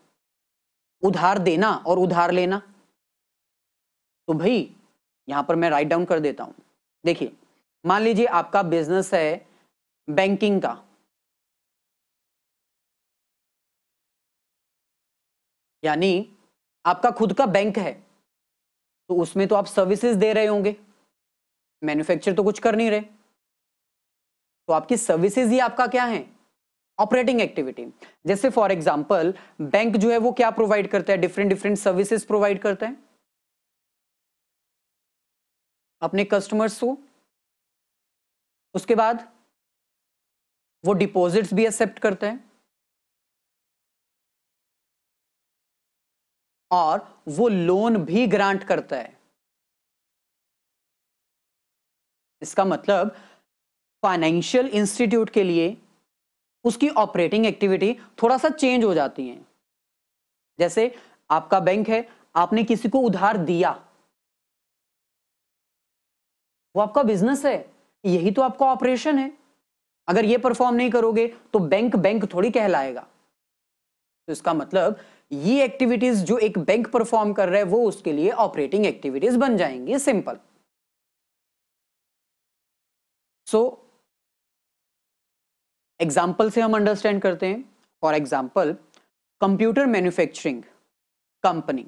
उधार देना और उधार लेना तो भाई यहां पर मैं राइट डाउन कर देता हूं देखिए मान लीजिए आपका बिजनेस है बैंकिंग का यानी आपका खुद का बैंक है तो उसमें तो आप सर्विसेज दे रहे होंगे मैन्युफैक्चर तो कुछ कर नहीं रहे तो आपकी सर्विसेज ही आपका क्या है ऑपरेटिंग एक्टिविटी जैसे फॉर एग्जाम्पल बैंक जो है वो क्या प्रोवाइड करता है डिफरेंट डिफरेंट सर्विसेज प्रोवाइड करता है अपने कस्टमर्स को उसके बाद वो डिपॉजिट्स भी एक्सेप्ट करते हैं और वो लोन भी ग्रांट करता है इसका मतलब फाइनेंशियल इंस्टीट्यूट के लिए उसकी ऑपरेटिंग एक्टिविटी थोड़ा सा चेंज हो जाती है जैसे आपका बैंक है आपने किसी को उधार दिया वो आपका बिजनेस है यही तो आपका ऑपरेशन है अगर ये परफॉर्म नहीं करोगे तो बैंक बैंक थोड़ी कहलाएगा तो इसका मतलब ये एक्टिविटीज जो एक बैंक परफॉर्म कर रहा है वो उसके लिए ऑपरेटिंग एक्टिविटीज बन जाएंगी सिंपल सो एग्जाम्पल से हम अंडरस्टैंड करते हैं for example computer manufacturing company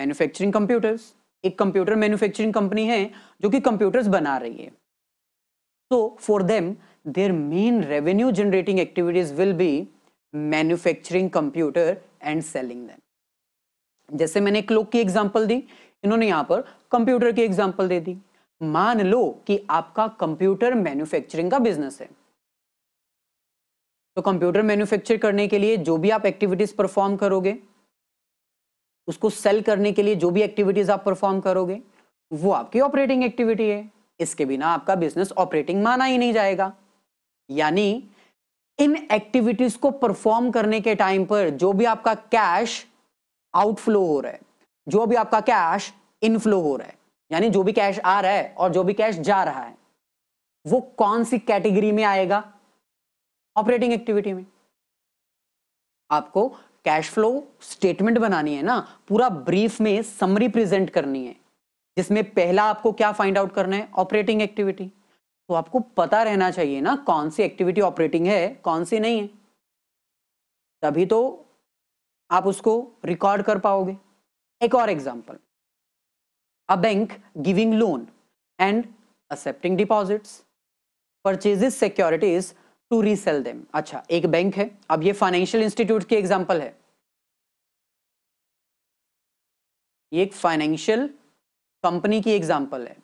manufacturing computers एक कंप्यूटर मैन्युफैक्चरिंग कंपनी है जो कि कंप्यूटर्स बना रही है so for them their main revenue generating activities will be manufacturing computer and selling them जैसे मैंने एक लोग की एग्जाम्पल दी इन्होंने यहां पर कंप्यूटर की एग्जाम्पल दे दी मान लो कि आपका कंप्यूटर मैन्युफैक्चरिंग का बिजनेस है तो कंप्यूटर मैन्युफैक्चर करने के लिए जो भी आप एक्टिविटीज परफॉर्म करोगे उसको सेल करने के लिए जो भी एक्टिविटीज आप परफॉर्म करोगे वो आपकी ऑपरेटिंग एक्टिविटी है इसके बिना आपका बिजनेस ऑपरेटिंग माना ही नहीं जाएगा यानी इन एक्टिविटीज को परफॉर्म करने के टाइम पर जो भी आपका कैश आउटफ्लो हो रहा है जो भी आपका कैश इनफ्लो हो रहा है यानी जो भी कैश आ रहा है और जो भी कैश जा रहा है वो कौन सी कैटेगरी में आएगा ऑपरेटिंग एक्टिविटी में आपको कैश फ्लो स्टेटमेंट बनानी है ना पूरा ब्रीफ में समरी प्रेजेंट करनी है जिसमें पहला आपको क्या फाइंड आउट करना है ऑपरेटिंग एक्टिविटी तो आपको पता रहना चाहिए ना कौन सी एक्टिविटी ऑपरेटिंग है कौन सी नहीं है तभी तो आप उसको रिकॉर्ड कर पाओगे एक और example a bank giving loan and accepting deposits purchases securities to resell them अच्छा एक बैंक है अब ये फाइनेंशियल इंस्टीट्यूट की एग्जांपल है ये एक फाइनेंशियल कंपनी की एग्जांपल है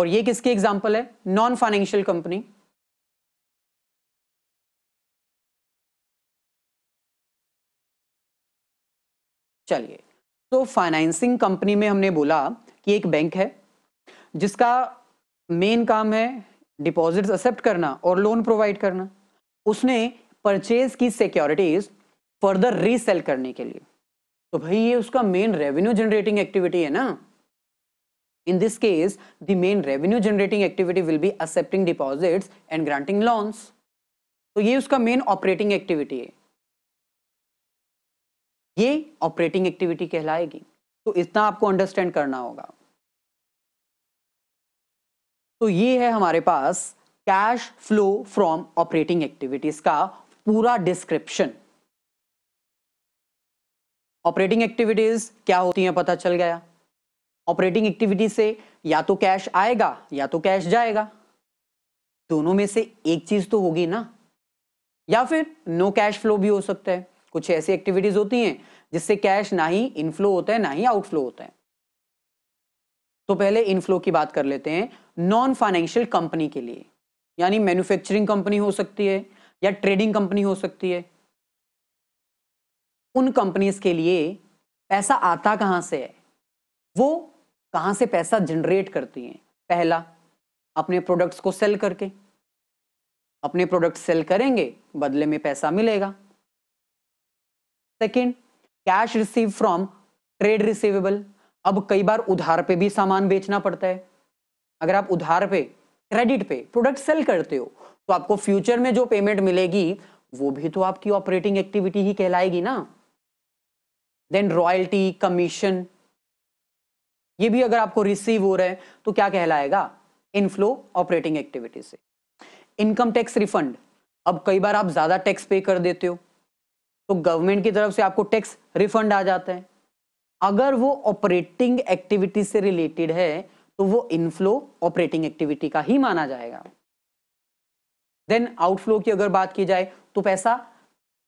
और ये किसकी एग्जांपल है नॉन फाइनेंशियल कंपनी चलिए तो फाइनेंसिंग कंपनी में हमने बोला कि एक बैंक है जिसका मेन काम है डिपॉजिट्स एक्सेप्ट करना और लोन प्रोवाइड करना उसने परचेज की सिक्योरिटीज फर्दर रीसेल करने के लिए तो भाई ये उसका मेन रेवेन्यू जनरेटिंग एक्टिविटी है ना in this case the main revenue generating activity will be accepting deposits and granting loans तो ये उसका मेन ऑपरेटिंग एक्टिविटी है ये ऑपरेटिंग एक्टिविटी कहलाएगी तो इतना आपको अंडरस्टैंड करना होगा तो ये है हमारे पास cash flow from operating activities का पूरा डिस्क्रिप्शन ऑपरेटिंग एक्टिविटीज क्या होती हैं पता चल गया ऑपरेटिंग एक्टिविटी से या तो कैश आएगा या तो कैश जाएगा दोनों में से एक चीज तो होगी ना या फिर नो कैश फ्लो भी हो सकता है कुछ ऐसी एक्टिविटीज होती हैं जिससे कैश ना ही इनफ्लो होता है ना ही आउटफ्लो होता है तो पहले इनफ्लो की बात कर लेते हैं नॉन फाइनेंशियल कंपनी के लिए यानी मैन्युफैक्चरिंग कंपनी हो सकती है या ट्रेडिंग कंपनी हो सकती है उन कंपनीज के लिए पैसा आता कहां से है वो कहां से पैसा जनरेट करती हैं पहला अपने प्रोडक्ट्स को सेल करके अपने प्रोडक्ट सेल करेंगे बदले में पैसा मिलेगा second cash receive from trade receivable अब कई बार उधार पे भी सामान बेचना पड़ता है अगर आप उधार पे क्रेडिट पे प्रोडक्ट सेल करते हो तो आपको फ्यूचर में जो पेमेंट मिलेगी वो भी तो आपकी ऑपरेटिंग एक्टिविटी ही कहलाएगी ना देन रॉयल्टी कमीशन ये भी अगर आपको रिसीव हो रहा है तो क्या कहलाएगा इनफ्लो ऑपरेटिंग एक्टिविटी से इनकम टैक्स रिफंड अब कई बार आप ज्यादा टैक्स पे कर देते हो तो गवर्नमेंट की तरफ से आपको टैक्स रिफंड आ जाता है अगर वो ऑपरेटिंग एक्टिविटी से रिलेटेड है तो वो इनफ्लो ऑपरेटिंग एक्टिविटी का ही माना जाएगा देन आउटफ्लो की अगर बात की जाए तो पैसा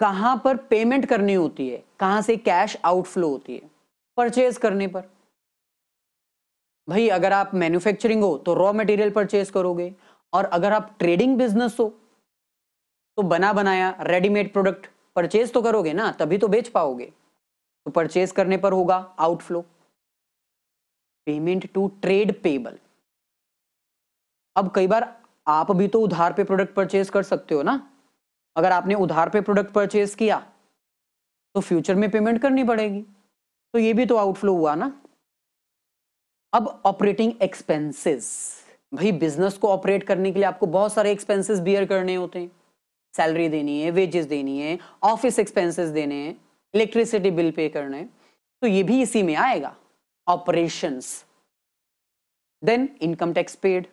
कहां पर पेमेंट करनी होती है कहां से कैश आउटफ्लो होती है परचेज करने पर भाई अगर आप मैन्युफैक्चरिंग हो तो रॉ मटेरियल परचेज करोगे और अगर आप ट्रेडिंग बिजनेस हो तो बना बनाया रेडीमेड प्रोडक्ट परचेज तो करोगे ना तभी तो बेच पाओगे तो परचेज करने पर होगा outflow payment to trade payable अब कई बार आप भी तो उधार पे प्रोडक्ट परचेज कर सकते हो ना अगर आपने उधार पे प्रोडक्ट परचेज किया तो फ्यूचर में पेमेंट करनी पड़ेगी तो ये भी तो आउटफ्लो हुआ ना अब ऑपरेटिंग एक्सपेंसेस भाई बिजनेस को ऑपरेट करने के लिए आपको बहुत सारे एक्सपेंसेस बियर करने होते हैं सैलरी देनी है वेजेस देनी है ऑफिस एक्सपेंसेस देने हैं इलेक्ट्रिसिटी बिल पे करने तो ये भी इसी में आएगा operations then income tax paid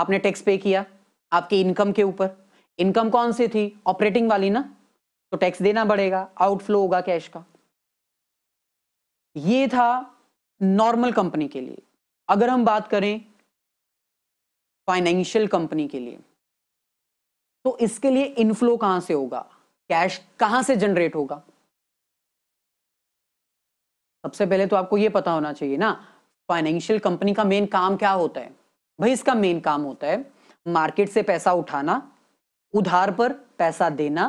आपने टैक्स पे किया आपकी इनकम के ऊपर इनकम कौन सी थी ऑपरेटिंग वाली ना तो टैक्स देना पड़ेगा आउटफ्लो होगा कैश का ये था नॉर्मल कंपनी के लिए अगर हम बात करें फाइनेंशियल कंपनी के लिए तो इसके लिए इनफ्लो कहां से होगा कैश कहां से जनरेट होगा सबसे पहले तो आपको यह पता होना चाहिए ना फाइनेंशियल कंपनी का मेन काम क्या होता है भाई इसका मेन काम होता है मार्केट से पैसा उठाना उधार पर पैसा देना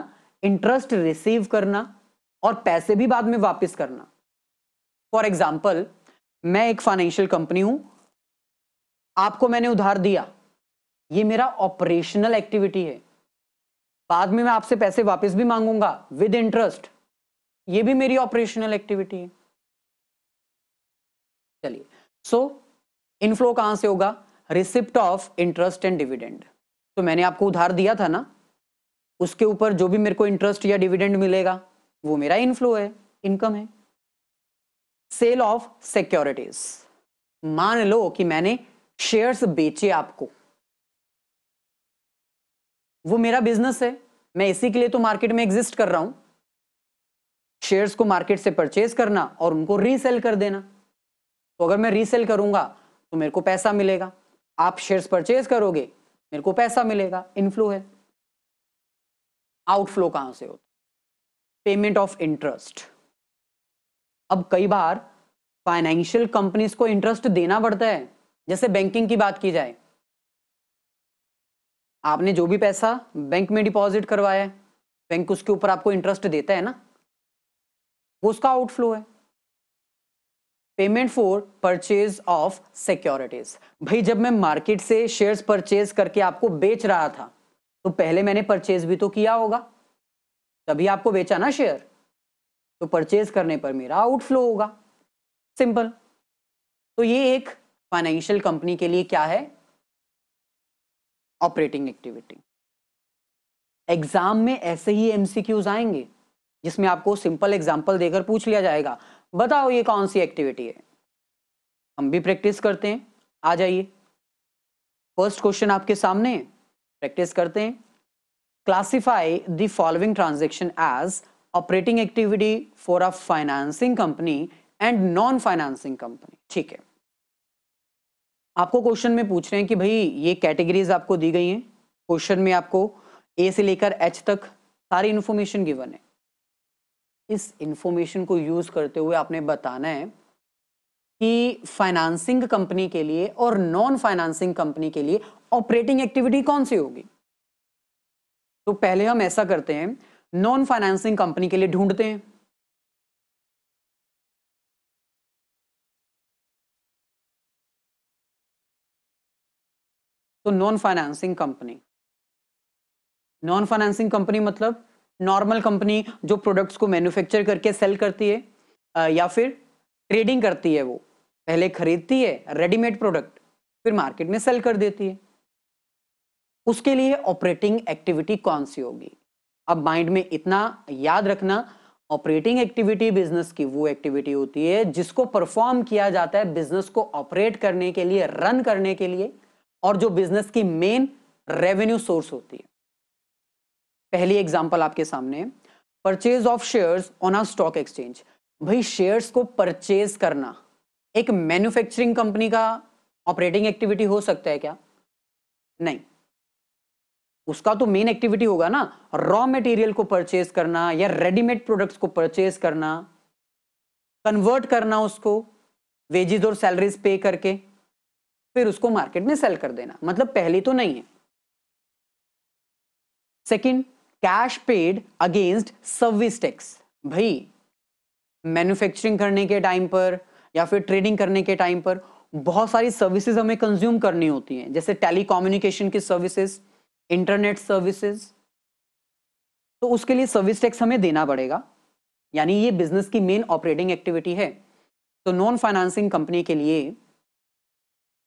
इंटरेस्ट रिसीव करना और पैसे भी बाद में वापस करना फॉर एग्जाम्पल मैं एक फाइनेंशियल कंपनी हूं आपको मैंने उधार दिया ये मेरा ऑपरेशनल एक्टिविटी है बाद में मैं आपसे पैसे वापस भी मांगूंगा विद इंटरेस्ट ये भी मेरी ऑपरेशनल एक्टिविटी है चलिए सो इनफ्लो कहां से होगा receipt of interest and dividend तो मैंने आपको उधार दिया था ना उसके ऊपर जो भी मेरे को इंटरेस्ट या डिविडेंड मिलेगा वो मेरा इनफ्लो है इनकम है सेल ऑफ सिक्योरिटीज मान लो कि मैंने शेयर्स बेचे आपको वो मेरा बिजनेस है मैं इसी के लिए तो मार्केट में एग्जिस्ट कर रहा हूं शेयर्स को मार्केट से परचेज करना और उनको रीसेल कर देना तो अगर मैं रीसेल करूंगा तो मेरे को पैसा मिलेगा आप शेयर्स परचेज करोगे मेरे को पैसा मिलेगा इनफ्लो है आउटफ्लो कहां से होता पेमेंट ऑफ इंटरेस्ट अब कई बार फाइनेंशियल कंपनीज को इंटरेस्ट देना पड़ता है जैसे बैंकिंग की बात की जाए आपने जो भी पैसा बैंक में डिपॉजिट करवाया है बैंक उसके ऊपर आपको इंटरेस्ट देता है ना वो उसका आउटफ्लो है payment for purchase of securities भाई जब मैं मार्केट से शेयर्स परचेज करके आपको बेच रहा था तो पहले मैंने परचेज भी तो किया होगा तभी आपको बेचा ना शेयर तो परचेज करने पर मेरा आउटफ्लो होगा सिंपल तो ये एक फाइनेंशियल कंपनी के लिए क्या है ऑपरेटिंग एक्टिविटी एग्जाम में ऐसे ही एमसीक्यूज आएंगे जिसमें आपको सिंपल एग्जाम्पल देकर पूछ लिया जाएगा बताओ ये कौन सी एक्टिविटी है हम भी प्रैक्टिस करते हैं आ जाइए फर्स्ट क्वेश्चन आपके सामने प्रैक्टिस करते हैं classify the following transaction as operating activity for a financing company and non financing company ठीक है आपको क्वेश्चन में पूछ रहे हैं कि भाई ये कैटेगरीज आपको दी गई हैं क्वेश्चन में आपको ए से लेकर एच तक सारी इन्फॉर्मेशन गिवन है इस इंफॉर्मेशन को यूज करते हुए आपने बताना है कि फाइनेंसिंग कंपनी के लिए और नॉन फाइनेंसिंग कंपनी के लिए ऑपरेटिंग एक्टिविटी कौन सी होगी तो पहले हम ऐसा करते हैं नॉन फाइनेंसिंग कंपनी के लिए ढूंढते हैं तो non financing company non financing company मतलब नॉर्मल कंपनी जो प्रोडक्ट्स को मैन्युफैक्चर करके सेल करती है या फिर ट्रेडिंग करती है वो पहले खरीदती है रेडीमेड प्रोडक्ट फिर मार्केट में सेल कर देती है उसके लिए ऑपरेटिंग एक्टिविटी कौन सी होगी अब माइंड में इतना याद रखना ऑपरेटिंग एक्टिविटी बिजनेस की वो एक्टिविटी होती है जिसको परफॉर्म किया जाता है बिजनेस को ऑपरेट करने के लिए रन करने के लिए और जो बिजनेस की मेन रेवेन्यू सोर्स होती है पहली एग्जांपल आपके सामने purchase of shares on a stock exchange भाई शेयर्स को परचेज करना एक मैन्युफैक्चरिंग कंपनी का ऑपरेटिंग एक्टिविटी हो सकता है क्या नहीं उसका तो मेन एक्टिविटी होगा ना रॉ मटेरियल को परचेज करना या रेडीमेड प्रोडक्ट्स को परचेज करना कन्वर्ट करना उसको वेजेस और सैलरीज पे करके फिर उसको मार्केट में सेल कर देना मतलब पहली तो नहीं है second cash paid against service tax भाई मैन्युफैक्चरिंग करने के टाइम पर या फिर ट्रेडिंग करने के टाइम पर बहुत सारी सर्विसेज हमें कंज्यूम करनी होती हैं जैसे टेलीकम्युनिकेशन की सर्विसेज इंटरनेट सर्विसेज तो उसके लिए सर्विस टैक्स हमें देना पड़ेगा यानी ये बिजनेस की मेन ऑपरेटिंग एक्टिविटी है तो नॉन फाइनेंसिंग कंपनी के लिए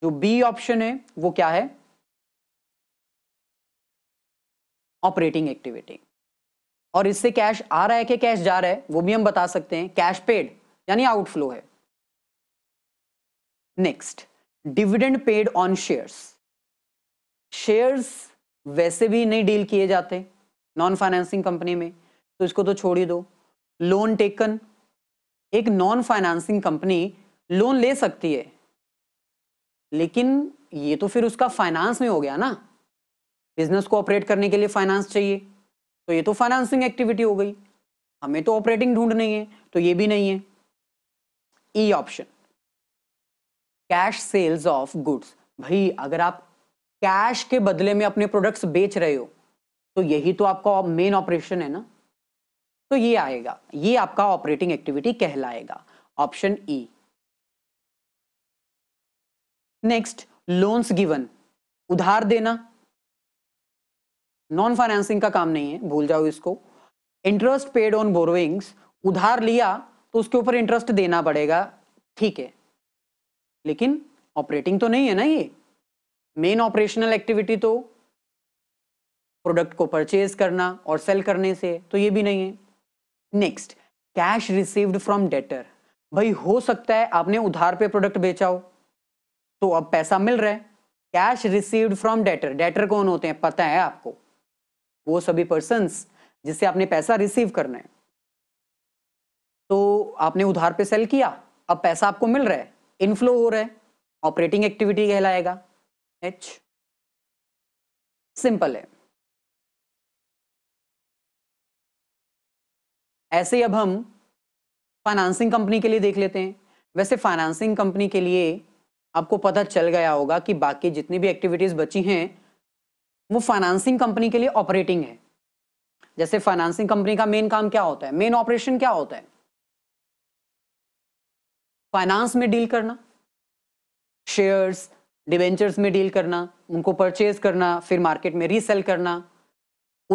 जो बी ऑप्शन है वो क्या है ऑपरेटिंग एक्टिविटी और इससे कैश आ रहा है कि कैश जा रहा है वो भी हम बता सकते हैं कैश पेड यानी आउटफ्लो है next dividend paid on shares shares वैसे भी नहीं डील किए जाते नॉन फाइनेंसिंग कंपनी में तो इसको तो छोड़ ही दो लोन टेकन एक नॉन फाइनेंसिंग कंपनी लोन ले सकती है लेकिन ये तो फिर उसका फाइनेंस में हो गया ना बिजनेस को ऑपरेट करने के लिए फाइनेंस चाहिए तो ये तो फाइनेंसिंग एक्टिविटी हो गई हमें तो ऑपरेटिंग ढूंढ नहीं है तो ये भी नहीं है E option cash sales of goods भाई अगर आप कैश के बदले में अपने प्रोडक्ट्स बेच रहे हो तो यही तो आपका मेन ऑपरेशन है ना तो ये आएगा ये आपका ऑपरेटिंग एक्टिविटी कहलाएगा option E e. Next loans given उधार देना नॉन फाइनेंसिंग का काम नहीं है भूल जाओ इसको इंटरेस्ट पेड ऑन बोरोइंग्स उधार लिया तो उसके ऊपर इंटरेस्ट देना पड़ेगा ठीक है लेकिन ऑपरेटिंग तो नहीं है ना ये मेन ऑपरेशनल एक्टिविटी तो प्रोडक्ट को परचेज करना और सेल करने से तो ये भी नहीं है next cash received from debtor भाई हो सकता है आपने उधार पे प्रोडक्ट बेचा हो तो अब पैसा मिल रहा है cash received from debtor debtor कौन होते हैं पता है आपको वो सभी पर्सन जिससे आपने पैसा रिसीव करना है तो आपने उधार पे सेल किया अब पैसा आपको मिल रहा है इनफ्लो हो रहा है ऑपरेटिंग एक्टिविटी कहलाएगा एच सिंपल है ऐसे अब हम फाइनेंसिंग कंपनी के लिए देख लेते हैं वैसे फाइनेंसिंग कंपनी के लिए आपको पता चल गया होगा कि बाकी जितनी भी एक्टिविटीज बची हैं वो फाइनेंसिंग कंपनी के लिए ऑपरेटिंग है जैसे फाइनेंसिंग कंपनी का मेन काम क्या होता है मेन ऑपरेशन क्या होता है फाइनेंस में डील करना शेयर्स डिवेंचर्स में डील करना उनको परचेज करना फिर मार्केट में रीसेल करना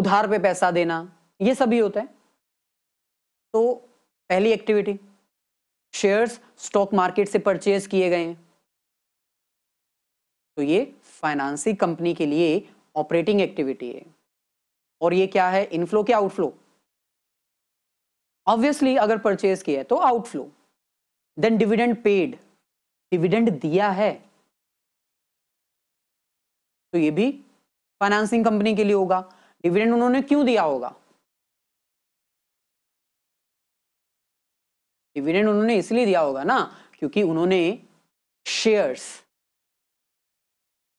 उधार पे पैसा देना ये सभी होता है तो पहली एक्टिविटी शेयर्स स्टॉक मार्केट से परचेज किए गए हैं तो ये फाइनेंसिंग कंपनी के लिए ऑपरेटिंग एक्टिविटी है और ये क्या है इनफ्लो क्या आउटफ्लो ऑब्वियसली अगर परचेज किया है तो outflow then dividend paid dividend दिया है तो ये भी फाइनेंसिंग कंपनी के लिए होगा डिविडेंड उन्होंने क्यों दिया होगा डिविडेंड उन्होंने इसलिए दिया होगा ना क्योंकि उन्होंने शेयर्स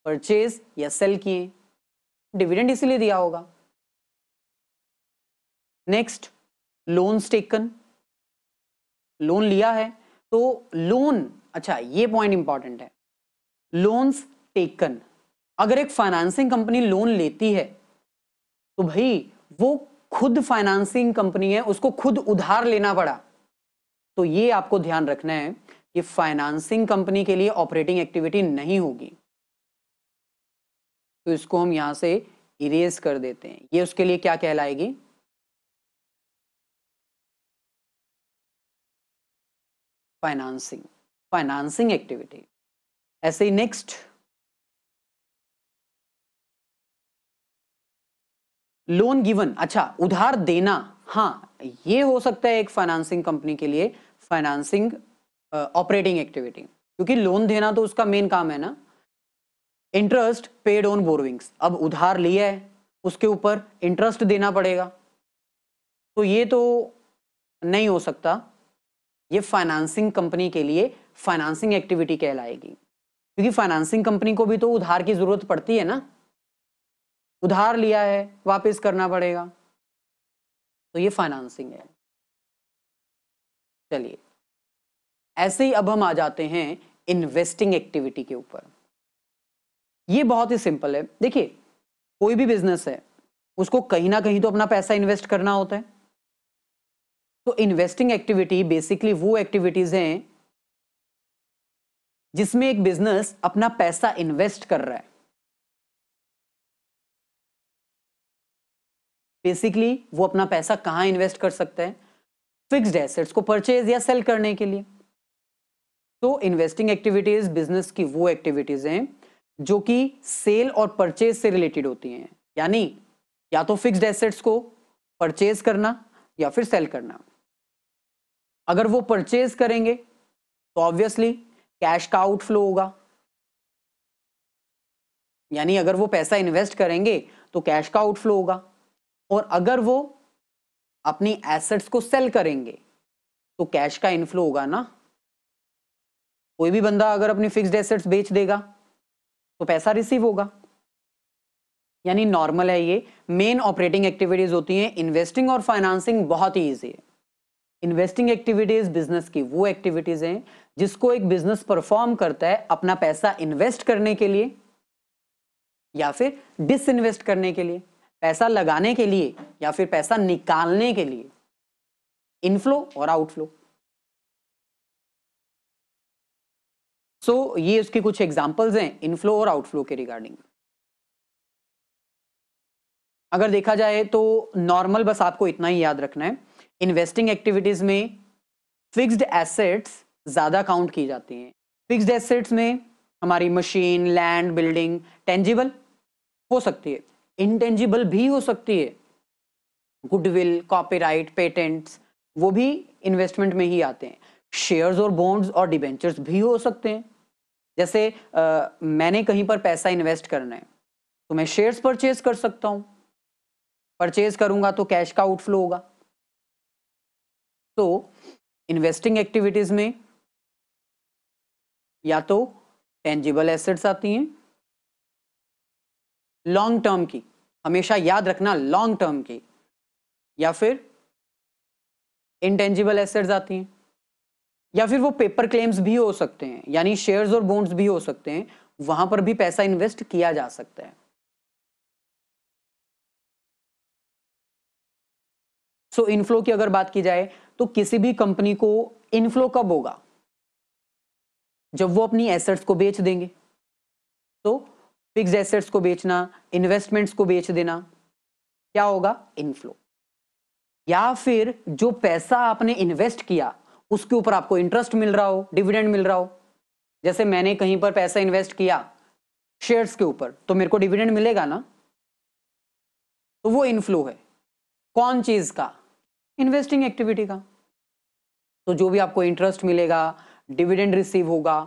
परचेज या सेल किए डिविडेंड इसीलिए दिया होगा नेक्स्ट लोन्स टेकन लोन लिया है तो लोन अच्छा ये पॉइंट इंपॉर्टेंट है लोन्स टेकन अगर एक फाइनेंसिंग कंपनी लोन लेती है तो भाई वो खुद फाइनेंसिंग कंपनी है उसको खुद उधार लेना पड़ा तो ये आपको ध्यान रखना है कि फाइनेंसिंग कंपनी के लिए ऑपरेटिंग एक्टिविटी नहीं होगी तो इसको हम यहाँ से इरेज कर देते हैं ये उसके लिए क्या कहलाएगी फाइनेंसिंग फाइनेंसिंग एक्टिविटी ऐसे ही नेक्स्ट लोन गिवन अच्छा उधार देना हाँ ये हो सकता है एक फाइनेंसिंग कंपनी के लिए फाइनेंसिंग ऑपरेटिंग एक्टिविटी क्योंकि लोन देना तो उसका मेन काम है ना इंटरेस्ट पेड ऑन बोरविंग्स अब उधार लिया है उसके ऊपर इंटरेस्ट देना पड़ेगा तो ये तो नहीं हो सकता ये फाइनेंसिंग कंपनी के लिए फाइनेंसिंग एक्टिविटी कहलाएगी क्योंकि फाइनेंसिंग कंपनी को भी तो उधार की जरूरत पड़ती है ना उधार लिया है वापस करना पड़ेगा तो ये फाइनेंसिंग है चलिए ऐसे ही अब हम आ जाते हैं इन्वेस्टिंग एक्टिविटी के ऊपर ये बहुत ही सिंपल है देखिए कोई भी बिजनेस है उसको कहीं ना कहीं तो अपना पैसा इन्वेस्ट करना होता है तो इन्वेस्टिंग एक्टिविटी बेसिकली वो एक्टिविटीज हैं जिसमें एक बिजनेस अपना पैसा इन्वेस्ट कर रहा है बेसिकली वो अपना पैसा कहां इन्वेस्ट कर सकते हैं फिक्स्ड एसेट्स को परचेज या सेल करने के लिए तो इन्वेस्टिंग एक्टिविटीज बिजनेस की वो एक्टिविटीज हैं जो कि सेल और परचेज से रिलेटेड होती हैं यानी या तो फिक्स्ड एसेट्स को परचेज करना या फिर सेल करना अगर वो परचेज करेंगे तो ऑब्वियसली कैश का आउटफ्लो होगा यानी अगर वो पैसा इन्वेस्ट करेंगे तो कैश का आउटफ्लो होगा और अगर वो अपनी एसेट्स को सेल करेंगे तो कैश का इनफ्लो होगा ना कोई भी बंदा अगर अपनी फिक्स्ड एसेट्स बेच देगा तो पैसा रिसीव होगा यानी नॉर्मल है ये मेन ऑपरेटिंग एक्टिविटीज होती हैं इन्वेस्टिंग और फाइनेंसिंग बहुत ही ईजी है इन्वेस्टिंग एक्टिविटीज बिजनेस की वो एक्टिविटीज हैं जिसको एक बिजनेस परफॉर्म करता है अपना पैसा इन्वेस्ट करने के लिए या फिर डिस इन्वेस्ट करने के लिए पैसा लगाने के लिए या फिर पैसा निकालने के लिए इनफ्लो और आउटफ्लो सो so, ये उसके कुछ एग्जाम्पल्स हैं इनफ्लो और आउटफ्लो के रिगार्डिंग अगर देखा जाए तो नॉर्मल बस आपको इतना ही याद रखना है इन्वेस्टिंग एक्टिविटीज में फिक्स्ड एसेट्स ज़्यादा काउंट की जाती हैं फिक्स्ड एसेट्स में हमारी मशीन लैंड बिल्डिंग टेंजिबल हो सकती है इनटेंजिबल भी हो सकती है गुडविल कॉपीराइट पेटेंट्स वो भी इन्वेस्टमेंट में ही आते हैं शेयर्स और बॉन्ड्स और डिबेंचर्स भी हो सकते हैं जैसे आ, मैंने कहीं पर पैसा इन्वेस्ट करना है तो मैं शेयर्स परचेज कर सकता हूं परचेज करूंगा तो कैश का आउटफ्लो होगा तो इन्वेस्टिंग एक्टिविटीज में या तो टेंजिबल एसेट्स आती हैं लॉन्ग टर्म की हमेशा याद रखना लॉन्ग टर्म की या फिर इनटेंजिबल एसेट्स आती हैं या फिर वो पेपर क्लेम्स भी हो सकते हैं यानी शेयर्स और बॉन्ड्स भी हो सकते हैं वहां पर भी पैसा इन्वेस्ट किया जा सकता है सो so, इनफ्लो की अगर बात की जाए तो किसी भी कंपनी को इनफ्लो कब होगा जब वो अपनी एसेट्स को बेच देंगे तो फिक्स एसेट्स को बेचना इन्वेस्टमेंट्स को बेच देना क्या होगा इनफ्लो या फिर जो पैसा आपने इन्वेस्ट किया उसके ऊपर आपको इंटरेस्ट मिल रहा हो डिविडेंड मिल रहा हो जैसे मैंने कहीं पर पैसा इन्वेस्ट किया शेयर्स के ऊपर तो मेरे को डिविडेंड मिलेगा ना तो वो इनफ्लो है कौन चीज का इन्वेस्टिंग एक्टिविटी का तो जो भी आपको इंटरेस्ट मिलेगा डिविडेंड रिसीव होगा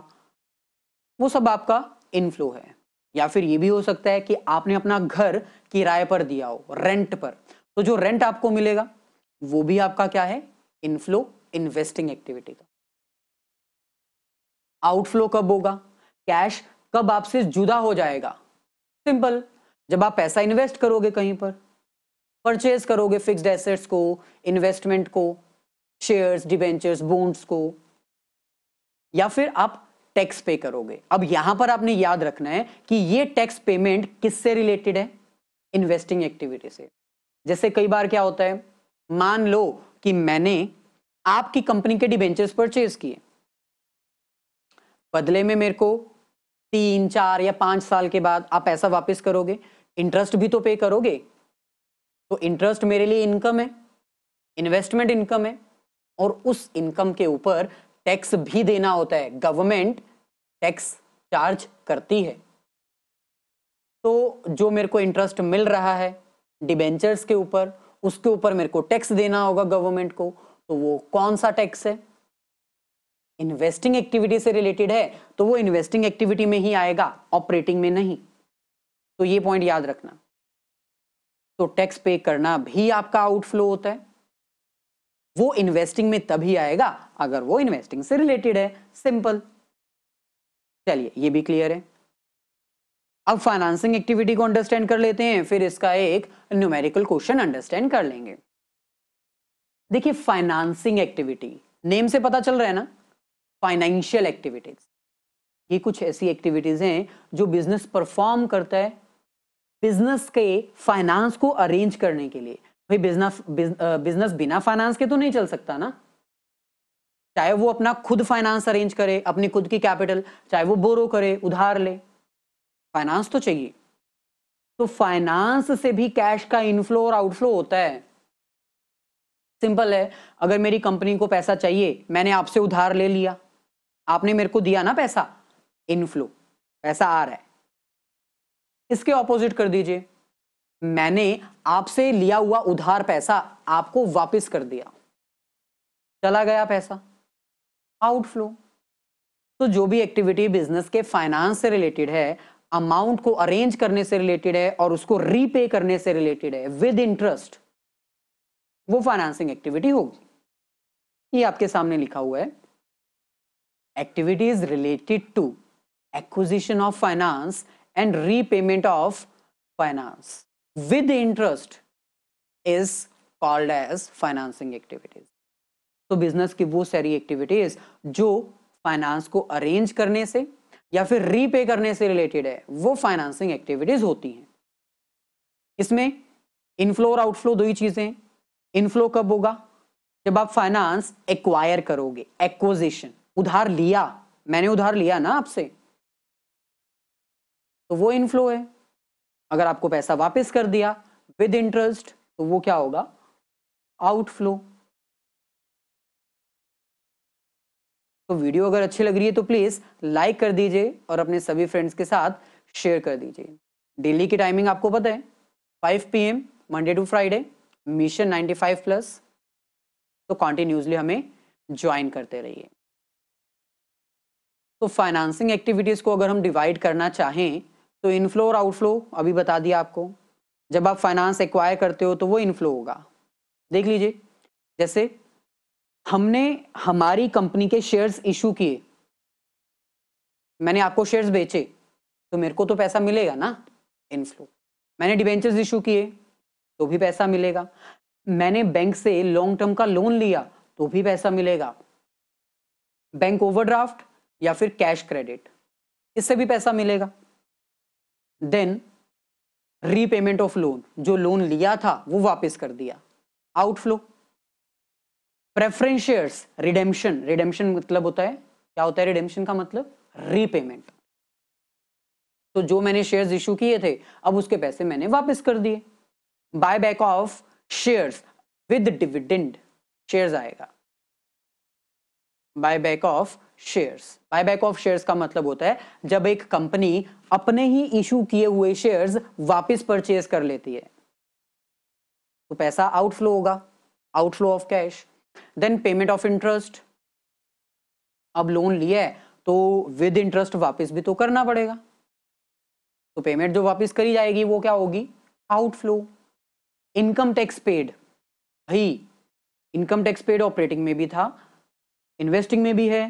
वो सब आपका इनफ्लो है या फिर ये भी हो सकता है कि आपने अपना घर किराए पर दिया हो रेंट पर तो जो रेंट आपको मिलेगा वो भी आपका क्या है इनफ्लो इन्वेस्टिंग एक्टिविटी का आउटफ्लो कब होगा कैश कब आपसे जुदा हो जाएगा सिंपल जब आप पैसा इन्वेस्ट करोगे कहीं पर परचेज करोगे फिक्स्ड एसेट्स को इन्वेस्टमेंट को शेयर्स डिबेंचर्स बोन्ड्स को या फिर आप टैक्स पे करोगे अब यहां पर आपने याद रखना है कि ये टैक्स पेमेंट किससे रिलेटेड है इन्वेस्टिंग एक्टिविटी से जैसे कई बार क्या होता है मान लो कि मैंने आपकी कंपनी के डिबेंचर्स परचेज किए बदले में मेरे को तीन चार या पांच साल के बाद आप पैसा वापस करोगे इंटरेस्ट भी तो पे करोगे तो इंटरेस्ट मेरे लिए इनकम है इन्वेस्टमेंट इनकम है और उस इनकम के ऊपर टैक्स भी देना होता है गवर्नमेंट टैक्स चार्ज करती है तो जो मेरे को इंटरेस्ट मिल रहा है डिबेंचर्स के ऊपर उसके ऊपर मेरे को टैक्स देना होगा गवर्नमेंट को तो वो कौन सा टैक्स है इन्वेस्टिंग एक्टिविटी से रिलेटेड है तो वो इन्वेस्टिंग एक्टिविटी में ही आएगा ऑपरेटिंग में नहीं तो ये पॉइंट याद रखना तो टैक्स पे करना भी आपका आउटफ्लो होता है वो इन्वेस्टिंग में तभी आएगा अगर वो इन्वेस्टिंग से रिलेटेड है सिंपल चलिए ये भी क्लियर है अब फाइनेंसिंग एक्टिविटी को अंडरस्टैंड कर लेते हैं फिर इसका एक न्यूमेरिकल क्वेश्चन अंडरस्टैंड कर लेंगे देखिए फाइनेंसिंग एक्टिविटी नेम से पता चल रहा है ना फाइनेंशियल एक्टिविटीज ये कुछ ऐसी एक्टिविटीज हैं जो बिजनेस परफॉर्म करता है बिजनेस के फाइनेंस को अरेंज करने के लिए भाई बिजनेस बिजनेस बिना फाइनेंस के तो नहीं चल सकता ना चाहे वो अपना खुद फाइनेंस अरेंज करे अपनी खुद की कैपिटल चाहे वो बोरो करे उधार ले फाइनेंस तो चाहिए तो फाइनेंस से भी कैश का इनफ्लो और आउटफ्लो होता है सिंपल है अगर मेरी कंपनी को पैसा चाहिए मैंने आपसे उधार ले लिया आपने मेरे को दिया ना पैसा इनफ्लो पैसा आ रहा है इसके ऑपोजिट कर दीजिए मैंने आपसे लिया हुआ उधार पैसा आपको वापस कर दिया चला गया पैसा आउटफ्लो तो जो भी एक्टिविटी बिजनेस के फाइनेंस से रिलेटेड है अमाउंट को अरेंज करने से रिलेटेड है और उसको रीपे करने से रिलेटेड है विद इंटरेस्ट वो फाइनेंसिंग एक्टिविटी होगी ये आपके सामने लिखा हुआ है activities related to acquisition of finance and repayment of finance with interest is called as financing activities तो बिजनेस की वो सारी एक्टिविटीज जो फाइनेंस को अरेंज करने से या फिर रीपे करने से रिलेटेड है वो फाइनेंसिंग एक्टिविटीज होती हैं इसमें इनफ्लो और आउटफ्लो दो ही चीजें इनफ्लो कब होगा जब आप फाइनेंस एक्वायर करोगे एक्विजिशन उधार लिया मैंने उधार लिया ना आपसे तो वो इनफ्लो है अगर आपको पैसा वापस कर दिया विद इंटरेस्ट तो वो क्या होगा आउटफ्लो तो वीडियो अगर अच्छी लग रही है तो प्लीज लाइक कर दीजिए और अपने सभी फ्रेंड्स के साथ शेयर कर दीजिए डेली की टाइमिंग आपको पता है 5 PM Monday to Friday mission five plus तो कॉन्टिन्यूसली हमें ज्वाइन करते रहिए तो फाइनेंसिंग एक्टिविटीज़ को अगर हम डिवाइड करना चाहें तो इनफ्लो और आउटफ्लो अभी बता दिया आपको जब आप फाइनेंस एक्वायर करते हो तो वो इनफ्लो होगा देख लीजिए जैसे हमने हमारी कंपनी के शेयर्स इशू किए मैंने आपको शेयर्स बेचे तो मेरे को तो पैसा मिलेगा ना इनफ्लो मैंने डिबेंचर्स इशू किए तो भी पैसा मिलेगा मैंने बैंक से लॉन्ग टर्म का लोन लिया तो भी पैसा मिलेगा बैंक ओवरड्राफ्ट या फिर कैश क्रेडिट इससे भी पैसा मिलेगा देन रीपेमेंट ऑफ लोन जो लोन लिया था वो वापस कर दिया आउटफ्लो प्रेफरेंस रिडेम्शन रिडेम्शन मतलब होता है क्या होता है रिडेम्शन का मतलब रीपेमेंट तो जो मैंने शेयर्स इशू किए थे अब उसके पैसे मैंने वापस कर दिए buy back of share with dividend shares आएगा buy back of shares back of shares का मतलब होता है जब एक कंपनी अपने ही इशू किए हुए शेयर्स वापस परचेज कर लेती है तो पैसा आउटफ्लो होगा outflow of cash then payment of interest अब लोन लिया है तो विद इंटरेस्ट वापस भी तो करना पड़ेगा तो पेमेंट जो वापस करी जाएगी वो क्या होगी आउटफ्लो इनकम टैक्स पेड भाई इनकम टैक्स पेड ऑपरेटिंग में भी था इन्वेस्टिंग में भी है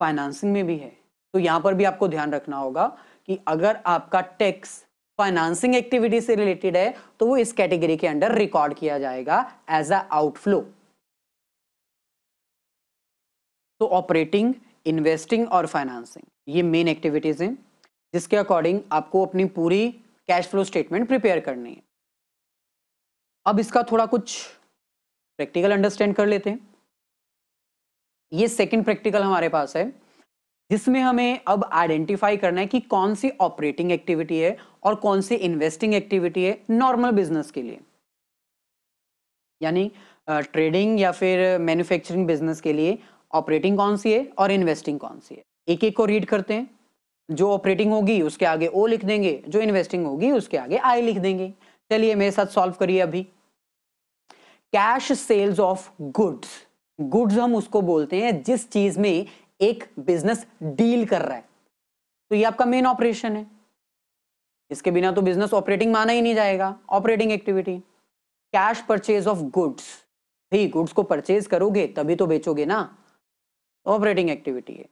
फाइनेंसिंग में भी है तो यहां पर भी आपको ध्यान रखना होगा कि अगर आपका टैक्स फाइनेंसिंग एक्टिविटी से रिलेटेड है तो वो इस कैटेगरी के अंडर रिकॉर्ड किया जाएगा एज अ आउटफ्लो तो ऑपरेटिंग इन्वेस्टिंग और फाइनेंसिंग ये मेन एक्टिविटीज हैं जिसके अकॉर्डिंग आपको अपनी पूरी कैश फ्लो स्टेटमेंट प्रिपेयर करनी है अब इसका थोड़ा कुछ प्रैक्टिकल अंडरस्टैंड कर लेते हैं ये सेकंड प्रैक्टिकल हमारे पास है जिसमें हमें अब आइडेंटिफाई करना है कि कौन सी ऑपरेटिंग एक्टिविटी है और कौन सी इन्वेस्टिंग एक्टिविटी है नॉर्मल बिजनेस के लिए यानी ट्रेडिंग या फिर मैन्युफैक्चरिंग बिजनेस के लिए ऑपरेटिंग कौन सी है और इन्वेस्टिंग कौन सी है एक एक को रीड करते हैं जो ऑपरेटिंग होगी उसके आगे ओ लिख देंगे जो इन्वेस्टिंग होगी उसके आगे आई लिख देंगे चलिए मेरे साथ सॉल्व करिए अभी cash sales of goods goods हम उसको बोलते हैं जिस चीज में एक बिजनेस डील कर रहा है तो ये आपका मेन ऑपरेशन है इसके बिना तो बिजनेस ऑपरेटिंग माना ही नहीं जाएगा operating activity cash purchase of goods भाई गुड्स को परचेज करोगे तभी तो बेचोगे ना ऑपरेटिंग एक्टिविटी है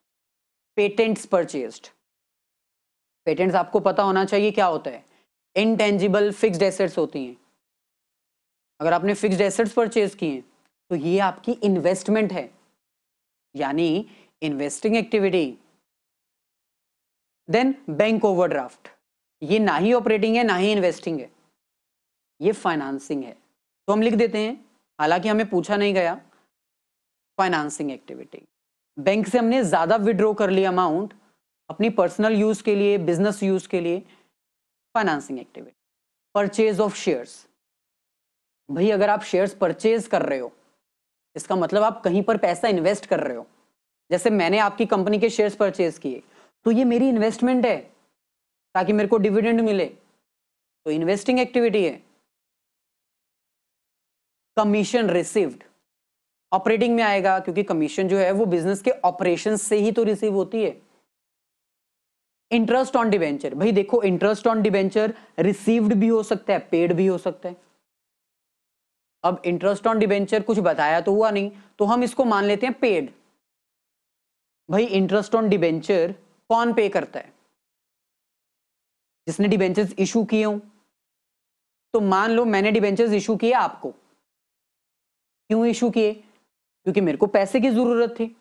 पेटेंट्स परचेज पेटेंट्स आपको पता होना चाहिए क्या होता है इनटेंजिबल फिक्स्ड एसेट्स होती हैं अगर आपने फिक्स्ड एसेट्स परचेज किए तो ये आपकी इन्वेस्टमेंट है यानी investing activity then bank overdraft ये ना ही ऑपरेटिंग है ना ही इन्वेस्टिंग है ये फाइनेंसिंग है तो हम लिख देते हैं हालांकि हमें पूछा नहीं गया फाइनेंसिंग एक्टिविटी बैंक से हमने ज़्यादा विड्रॉ कर लिया अमाउंट अपनी पर्सनल यूज़ के लिए बिजनेस यूज़ के लिए financing activity purchase of shares भाई अगर आप शेयर्स परचेज कर रहे हो इसका मतलब आप कहीं पर पैसा इन्वेस्ट कर रहे हो जैसे मैंने आपकी कंपनी के शेयर्स परचेज किए तो ये मेरी इन्वेस्टमेंट है ताकि मेरे को डिविडेंड मिले तो इन्वेस्टिंग एक्टिविटी है कमीशन रिसीव्ड ऑपरेटिंग में आएगा क्योंकि कमीशन जो है वो बिजनेस के ऑपरेशन से ही तो रिसीव होती है इंटरेस्ट ऑन डिवेंचर भाई देखो इंटरेस्ट ऑन डिवेंचर रिसीव्ड भी हो सकता है पेड भी हो सकता है अब इंटरेस्ट ऑन डिवेंचर कुछ बताया तो हुआ नहीं तो हम इसको मान लेते हैं पेड भाई इंटरेस्ट ऑन डिवेंचर कौन पे करता है जिसने डिवेंचर्स इशू किए हो तो मान लो मैंने डिवेंचर्स इशू किए आपको क्यों इशू किए क्योंकि मेरे को पैसे की जरूरत थी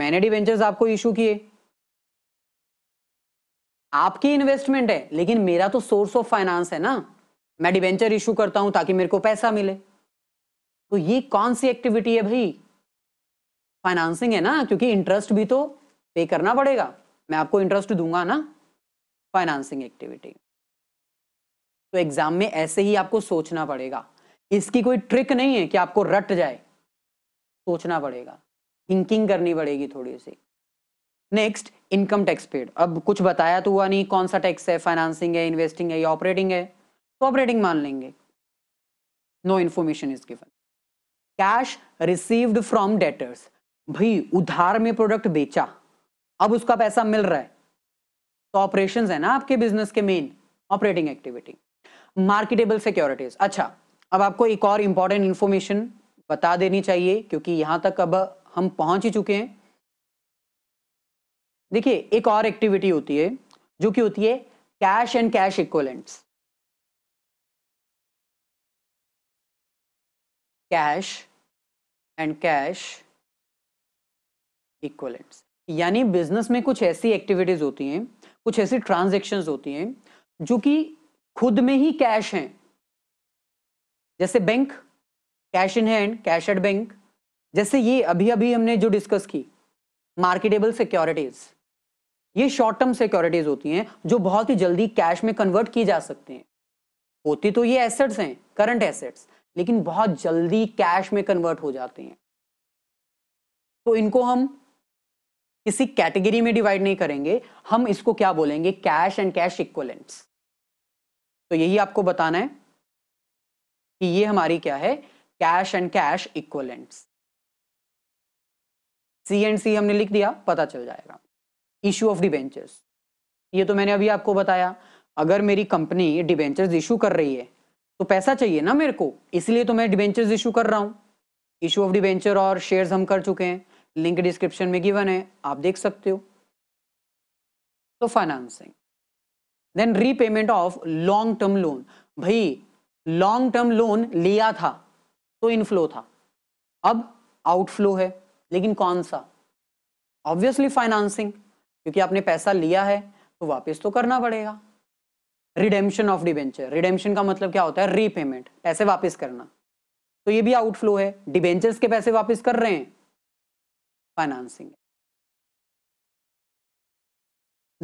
मैंने डिवेंचर्स आपको इशू किए आपकी इन्वेस्टमेंट है लेकिन मेरा तो सोर्स ऑफ फाइनेंस है ना मैं डिवेंचर इशू करता हूं ताकि मेरे को पैसा मिले तो ये कौन सी एक्टिविटी है भाई फाइनेंसिंग है ना क्योंकि इंटरेस्ट भी तो पे करना पड़ेगा मैं आपको इंटरेस्ट दूंगा ना फाइनेंसिंग एक्टिविटी तो एग्जाम में ऐसे ही आपको सोचना पड़ेगा इसकी कोई ट्रिक नहीं है कि आपको रट जाए सोचना पड़ेगा थिंकिंग करनी पड़ेगी थोड़ी सी नेक्स्ट इनकम टैक्स पेड अब कुछ बताया तो हुआ नहीं कौन सा टैक्स है फाइनेंसिंग है इन्वेस्टिंग है या ऑपरेटिंग है तो ऑपरेटिंग मान लेंगे no information is given cash received from debtors भाई उधार में प्रोडक्ट बेचा अब उसका पैसा मिल रहा है तो ऑपरेशन है ना आपके बिजनेस के main operating activity marketable securities अच्छा अब आपको एक और इंपॉर्टेंट इन्फॉर्मेशन बता देनी चाहिए क्योंकि यहां तक अब हम पहुंच ही चुके हैं देखिए एक और एक्टिविटी होती है जो कि होती है cash and cash equivalents cash and cash equivalents यानी बिजनेस में कुछ ऐसी एक्टिविटीज होती हैं कुछ ऐसी ट्रांजेक्शन होती हैं जो कि खुद में ही कैश हैं जैसे bank cash in hand cash at bank जैसे ये अभी अभी हमने जो डिस्कस की मार्केटेबल सिक्योरिटीज़ ये शॉर्ट टर्म सिक्योरिटीज होती हैं जो बहुत ही जल्दी कैश में कन्वर्ट की जा सकती हैं होती तो ये एसेट्स हैं करंट एसेट्स लेकिन बहुत जल्दी कैश में कन्वर्ट हो जाते हैं तो इनको हम किसी कैटेगरी में डिवाइड नहीं करेंगे हम इसको क्या बोलेंगे कैश एंड कैश इक्वलेंट्स तो यही आपको बताना है कि ये हमारी क्या है cash and cash equivalents C and C हमने लिख दिया पता चल जाएगा इशू ऑफ डिबेंचर्स ये तो मैंने अभी आपको बताया अगर मेरी कंपनी डिबेंचर्स इशू कर रही है तो पैसा चाहिए ना मेरे को इसलिए तो मैं डिबेंचर्स इशू कर रहा हूँ इशू ऑफ डिबेंचर और शेयर्स हम कर चुके हैं लिंक डिस्क्रिप्शन में गिवन है आप देख सकते हो तो financing then repayment of long term loan भाई लॉन्ग टर्म लोन लिया था तो इनफ्लो था अब आउटफ्लो है लेकिन कौन सा ऑब्वियसली फाइनेंसिंग क्योंकि आपने पैसा लिया है तो वापस तो करना पड़ेगा रिडेम्पशन ऑफ डिबेंचर रिडेम्पशन का मतलब क्या होता है रीपेमेंट पैसे वापस करना तो ये भी आउटफ्लो है डिबेंचर्स के पैसे वापस कर रहे हैं financing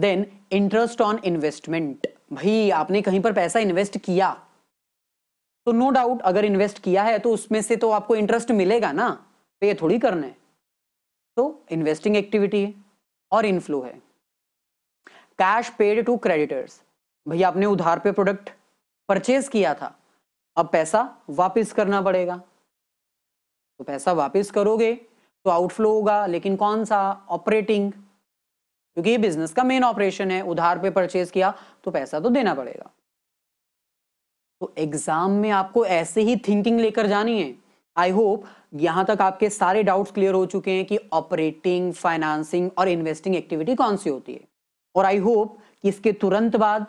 then interest on investment भाई आपने कहीं पर पैसा इन्वेस्ट किया तो नो no डाउट अगर इन्वेस्ट किया है तो उसमें से तो आपको इंटरेस्ट मिलेगा ना पे तो थोड़ी करना है तो इन्वेस्टिंग एक्टिविटी है और इनफ्लो है कैश पेड टू क्रेडिटर्स भैया आपने उधार पे प्रोडक्ट परचेज किया था अब पैसा वापस करना पड़ेगा तो पैसा वापस करोगे तो आउटफ्लो होगा लेकिन कौन सा ऑपरेटिंग क्योंकि ये बिजनेस का मेन ऑपरेशन है उधार पे परचेज किया तो पैसा तो देना पड़ेगा तो एग्जाम में आपको ऐसे ही थिंकिंग लेकर जानी है आई होप यहां तक आपके सारे डाउट्स क्लियर हो चुके हैं कि ऑपरेटिंग फाइनेंसिंग और इन्वेस्टिंग एक्टिविटी कौन सी होती है और आई होप कि इसके तुरंत बाद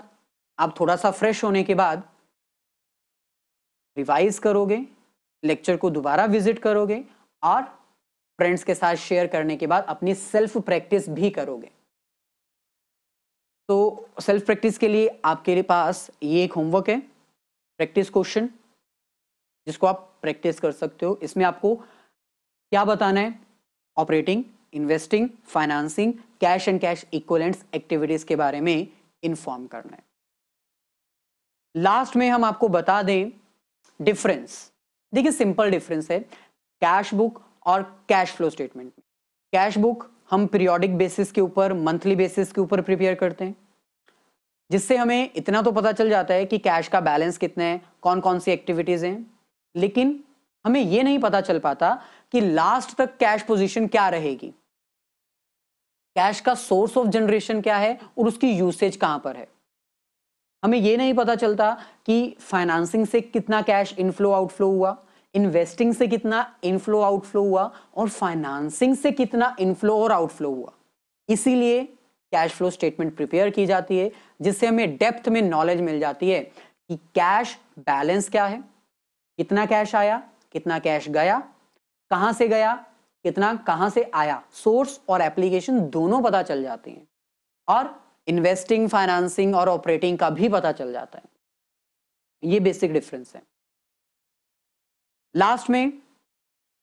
आप थोड़ा सा फ्रेश होने के बाद रिवाइज करोगे लेक्चर को दोबारा विजिट करोगे और फ्रेंड्स के साथ शेयर करने के बाद अपनी सेल्फ प्रैक्टिस भी करोगे तो सेल्फ प्रैक्टिस के लिए आपके पास ये एक होमवर्क है प्रैक्टिस क्वेश्चन जिसको आप प्रैक्टिस कर सकते हो इसमें आपको क्या बताना है operating investing financing cash and cash equivalents activities के बारे में इन्फॉर्म करना है लास्ट में हम आपको बता दें डिफरेंस देखिए सिंपल डिफरेंस है कैश बुक और cash flow statement cash book हम पीरियोडिक बेसिस के ऊपर मंथली बेसिस के ऊपर प्रिपेयर करते हैं जिससे हमें इतना तो पता चल जाता है कि कैश का बैलेंस कितना है कौन कौन सी एक्टिविटीज हैं लेकिन हमें यह नहीं पता चल पाता कि लास्ट तक कैश पोजीशन क्या रहेगी कैश का सोर्स ऑफ जनरेशन क्या है और उसकी यूसेज कहां पर है हमें यह नहीं पता चलता कि फाइनेंसिंग से कितना कैश इनफ्लो आउटफ्लो हुआ इन्वेस्टिंग से कितना इनफ्लो आउटफ्लो हुआ और फाइनेंसिंग से कितना इनफ्लो और आउटफ्लो हुआ इसीलिए कैश फ्लो स्टेटमेंट प्रिपेयर की जाती है जिससे हमें डेप्थ में नॉलेज मिल जाती है कि कैश बैलेंस क्या है कितना कैश आया कितना कैश गया कहां से गया कितना कहां से आया सोर्स और एप्लीकेशन दोनों पता चल जाते हैं और इन्वेस्टिंग फाइनेंसिंग और ऑपरेटिंग का भी पता चल जाता है ये बेसिक डिफरेंस है लास्ट में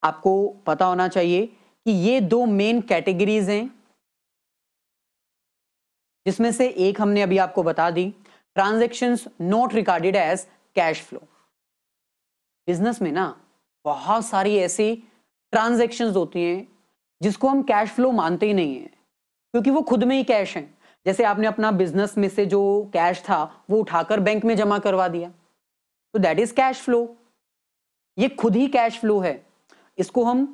आपको पता होना चाहिए कि ये दो मेन कैटेगरीज हैं जिसमें से एक हमने अभी आपको बता दी transaction not recorded as cash flow business में ना बहुत सारी ऐसी ट्रांजेक्शन होती हैं जिसको हम कैश फ्लो मानते ही नहीं हैं क्योंकि वो खुद में ही कैश हैं जैसे आपने अपना बिजनेस में से जो कैश था वो उठाकर बैंक में जमा करवा दिया तो दैट इज कैश फ्लो ये खुद ही कैश फ्लो है इसको हम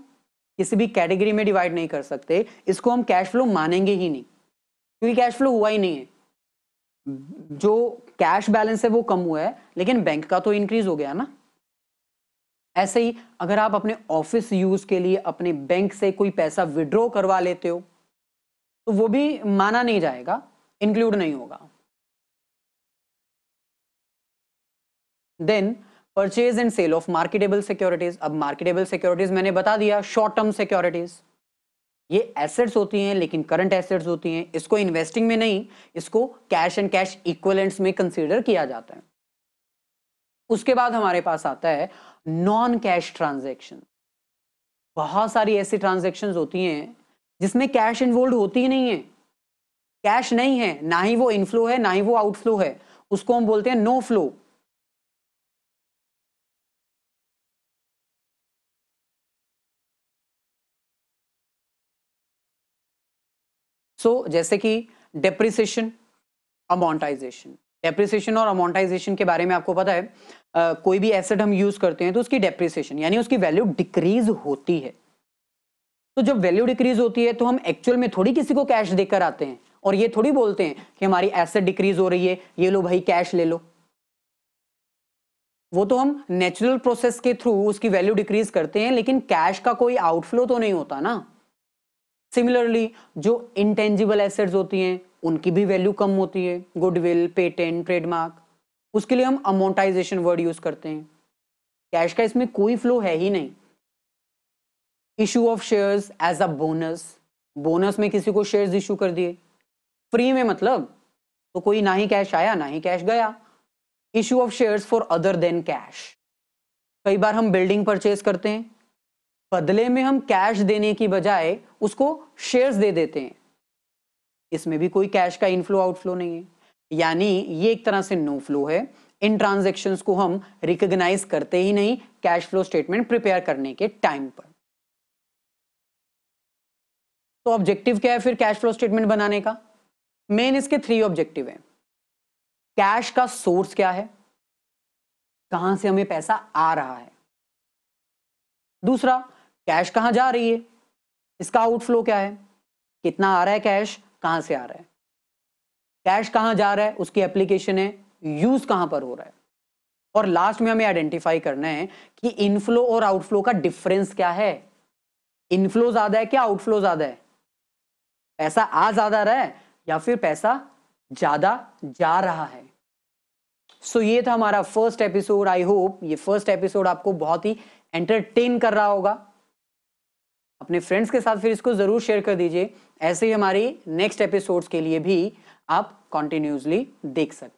किसी भी कैटेगरी में डिवाइड नहीं कर सकते इसको हम कैश फ्लो मानेंगे ही नहीं क्योंकि कैश फ्लो हुआ ही नहीं है जो कैश बैलेंस है वो कम हुआ है लेकिन बैंक का तो इंक्रीज हो गया ना ऐसे ही अगर आप अपने ऑफिस यूज के लिए अपने बैंक से कोई पैसा विड्रॉ करवा लेते हो तो वो भी माना नहीं जाएगा इंक्लूड नहीं होगा then purchase and sale of marketable securities अब मार्केटेबल सिक्योरिटीज मैंने बता दिया शॉर्ट टर्म सिक्योरिटीज ये एसेट्स होती हैं लेकिन करंट एसेट्स होती हैं इसको इन्वेस्टिंग में नहीं इसको कैश एंड कैश इक्वलेंट्स में कंसीडर किया जाता है उसके बाद हमारे पास आता है नॉन कैश ट्रांजेक्शन बहुत सारी ऐसी ट्रांजेक्शन होती हैं जिसमें कैश इन्वॉल्व होती ही नहीं है कैश नहीं है ना ही वो इनफ्लो है ना ही वो आउटफ्लो है उसको हम बोलते हैं नो फ्लो सो so, जैसे कि डेप्रिसिएशन अमाउंटाइजेशन डेप्रिसिएशन और अमोटाइजेशन के बारे में आपको पता है आ, कोई भी एसेट हम यूज करते हैं तो उसकी डेप्रिसिएशन यानी उसकी वैल्यू डिक्रीज होती है तो जब वैल्यू डिक्रीज होती है तो हम एक्चुअल में थोड़ी किसी को कैश देकर आते हैं और ये थोड़ी बोलते हैं कि हमारी एसेट डिक्रीज हो रही है ये लो भाई कैश ले लो वो तो हम नेचुरल प्रोसेस के थ्रू उसकी वैल्यू डिक्रीज करते हैं लेकिन कैश का कोई आउटफ्लो तो नहीं होता ना सिमिलरली जो इंटेंजिबल एसेट्स होती हैं उनकी भी वैल्यू कम होती है गुडविल पेटेंट ट्रेडमार्क उसके लिए हम अमोटाइजेशन वर्ड यूज करते हैं कैश का इसमें कोई फ्लो है ही नहीं issue of shares as a bonus bonus में किसी को शेयर्स इशू कर दिए फ्री में मतलब तो कोई ना ही कैश आया ना ही कैश गया issue of shares for other than cash कई बार हम बिल्डिंग परचेज करते हैं बदले में हम कैश देने की बजाय उसको शेयर्स दे देते हैं इसमें भी कोई कैश का इनफ्लो आउटफ्लो नहीं है यानी ये एक तरह से नो फ्लो है इन ट्रांजेक्शन को हम रिकग्नाइज करते ही नहीं कैश फ्लो स्टेटमेंट प्रिपेयर करने के टाइम पर तो ऑब्जेक्टिव क्या है फिर कैश फ्लो स्टेटमेंट बनाने का मेन इसके थ्री ऑब्जेक्टिव है कैश का सोर्स क्या है कहां से हमें पैसा आ रहा है दूसरा कैश कहाँ जा रही है इसका आउटफ्लो क्या है कितना आ रहा है कैश कहाँ से आ रहा है कैश कहाँ जा रहा है उसकी एप्लीकेशन है यूज कहाँ पर हो रहा है और लास्ट में हमें आइडेंटिफाई करना है कि इनफ्लो और आउटफ्लो का डिफरेंस क्या है इनफ्लो ज्यादा है क्या आउटफ्लो ज्यादा है पैसा आ ज्यादा रहा है या फिर पैसा ज्यादा जा रहा है सो so, ये था हमारा फर्स्ट एपिसोड आई होप ये फर्स्ट एपिसोड आपको बहुत ही एंटरटेन कर रहा होगा अपने फ्रेंड्स के साथ फिर इसको ज़रूर शेयर कर दीजिए ऐसे ही हमारी नेक्स्ट एपिसोड्स के लिए भी आप कॉन्टिन्यूसली देख सकते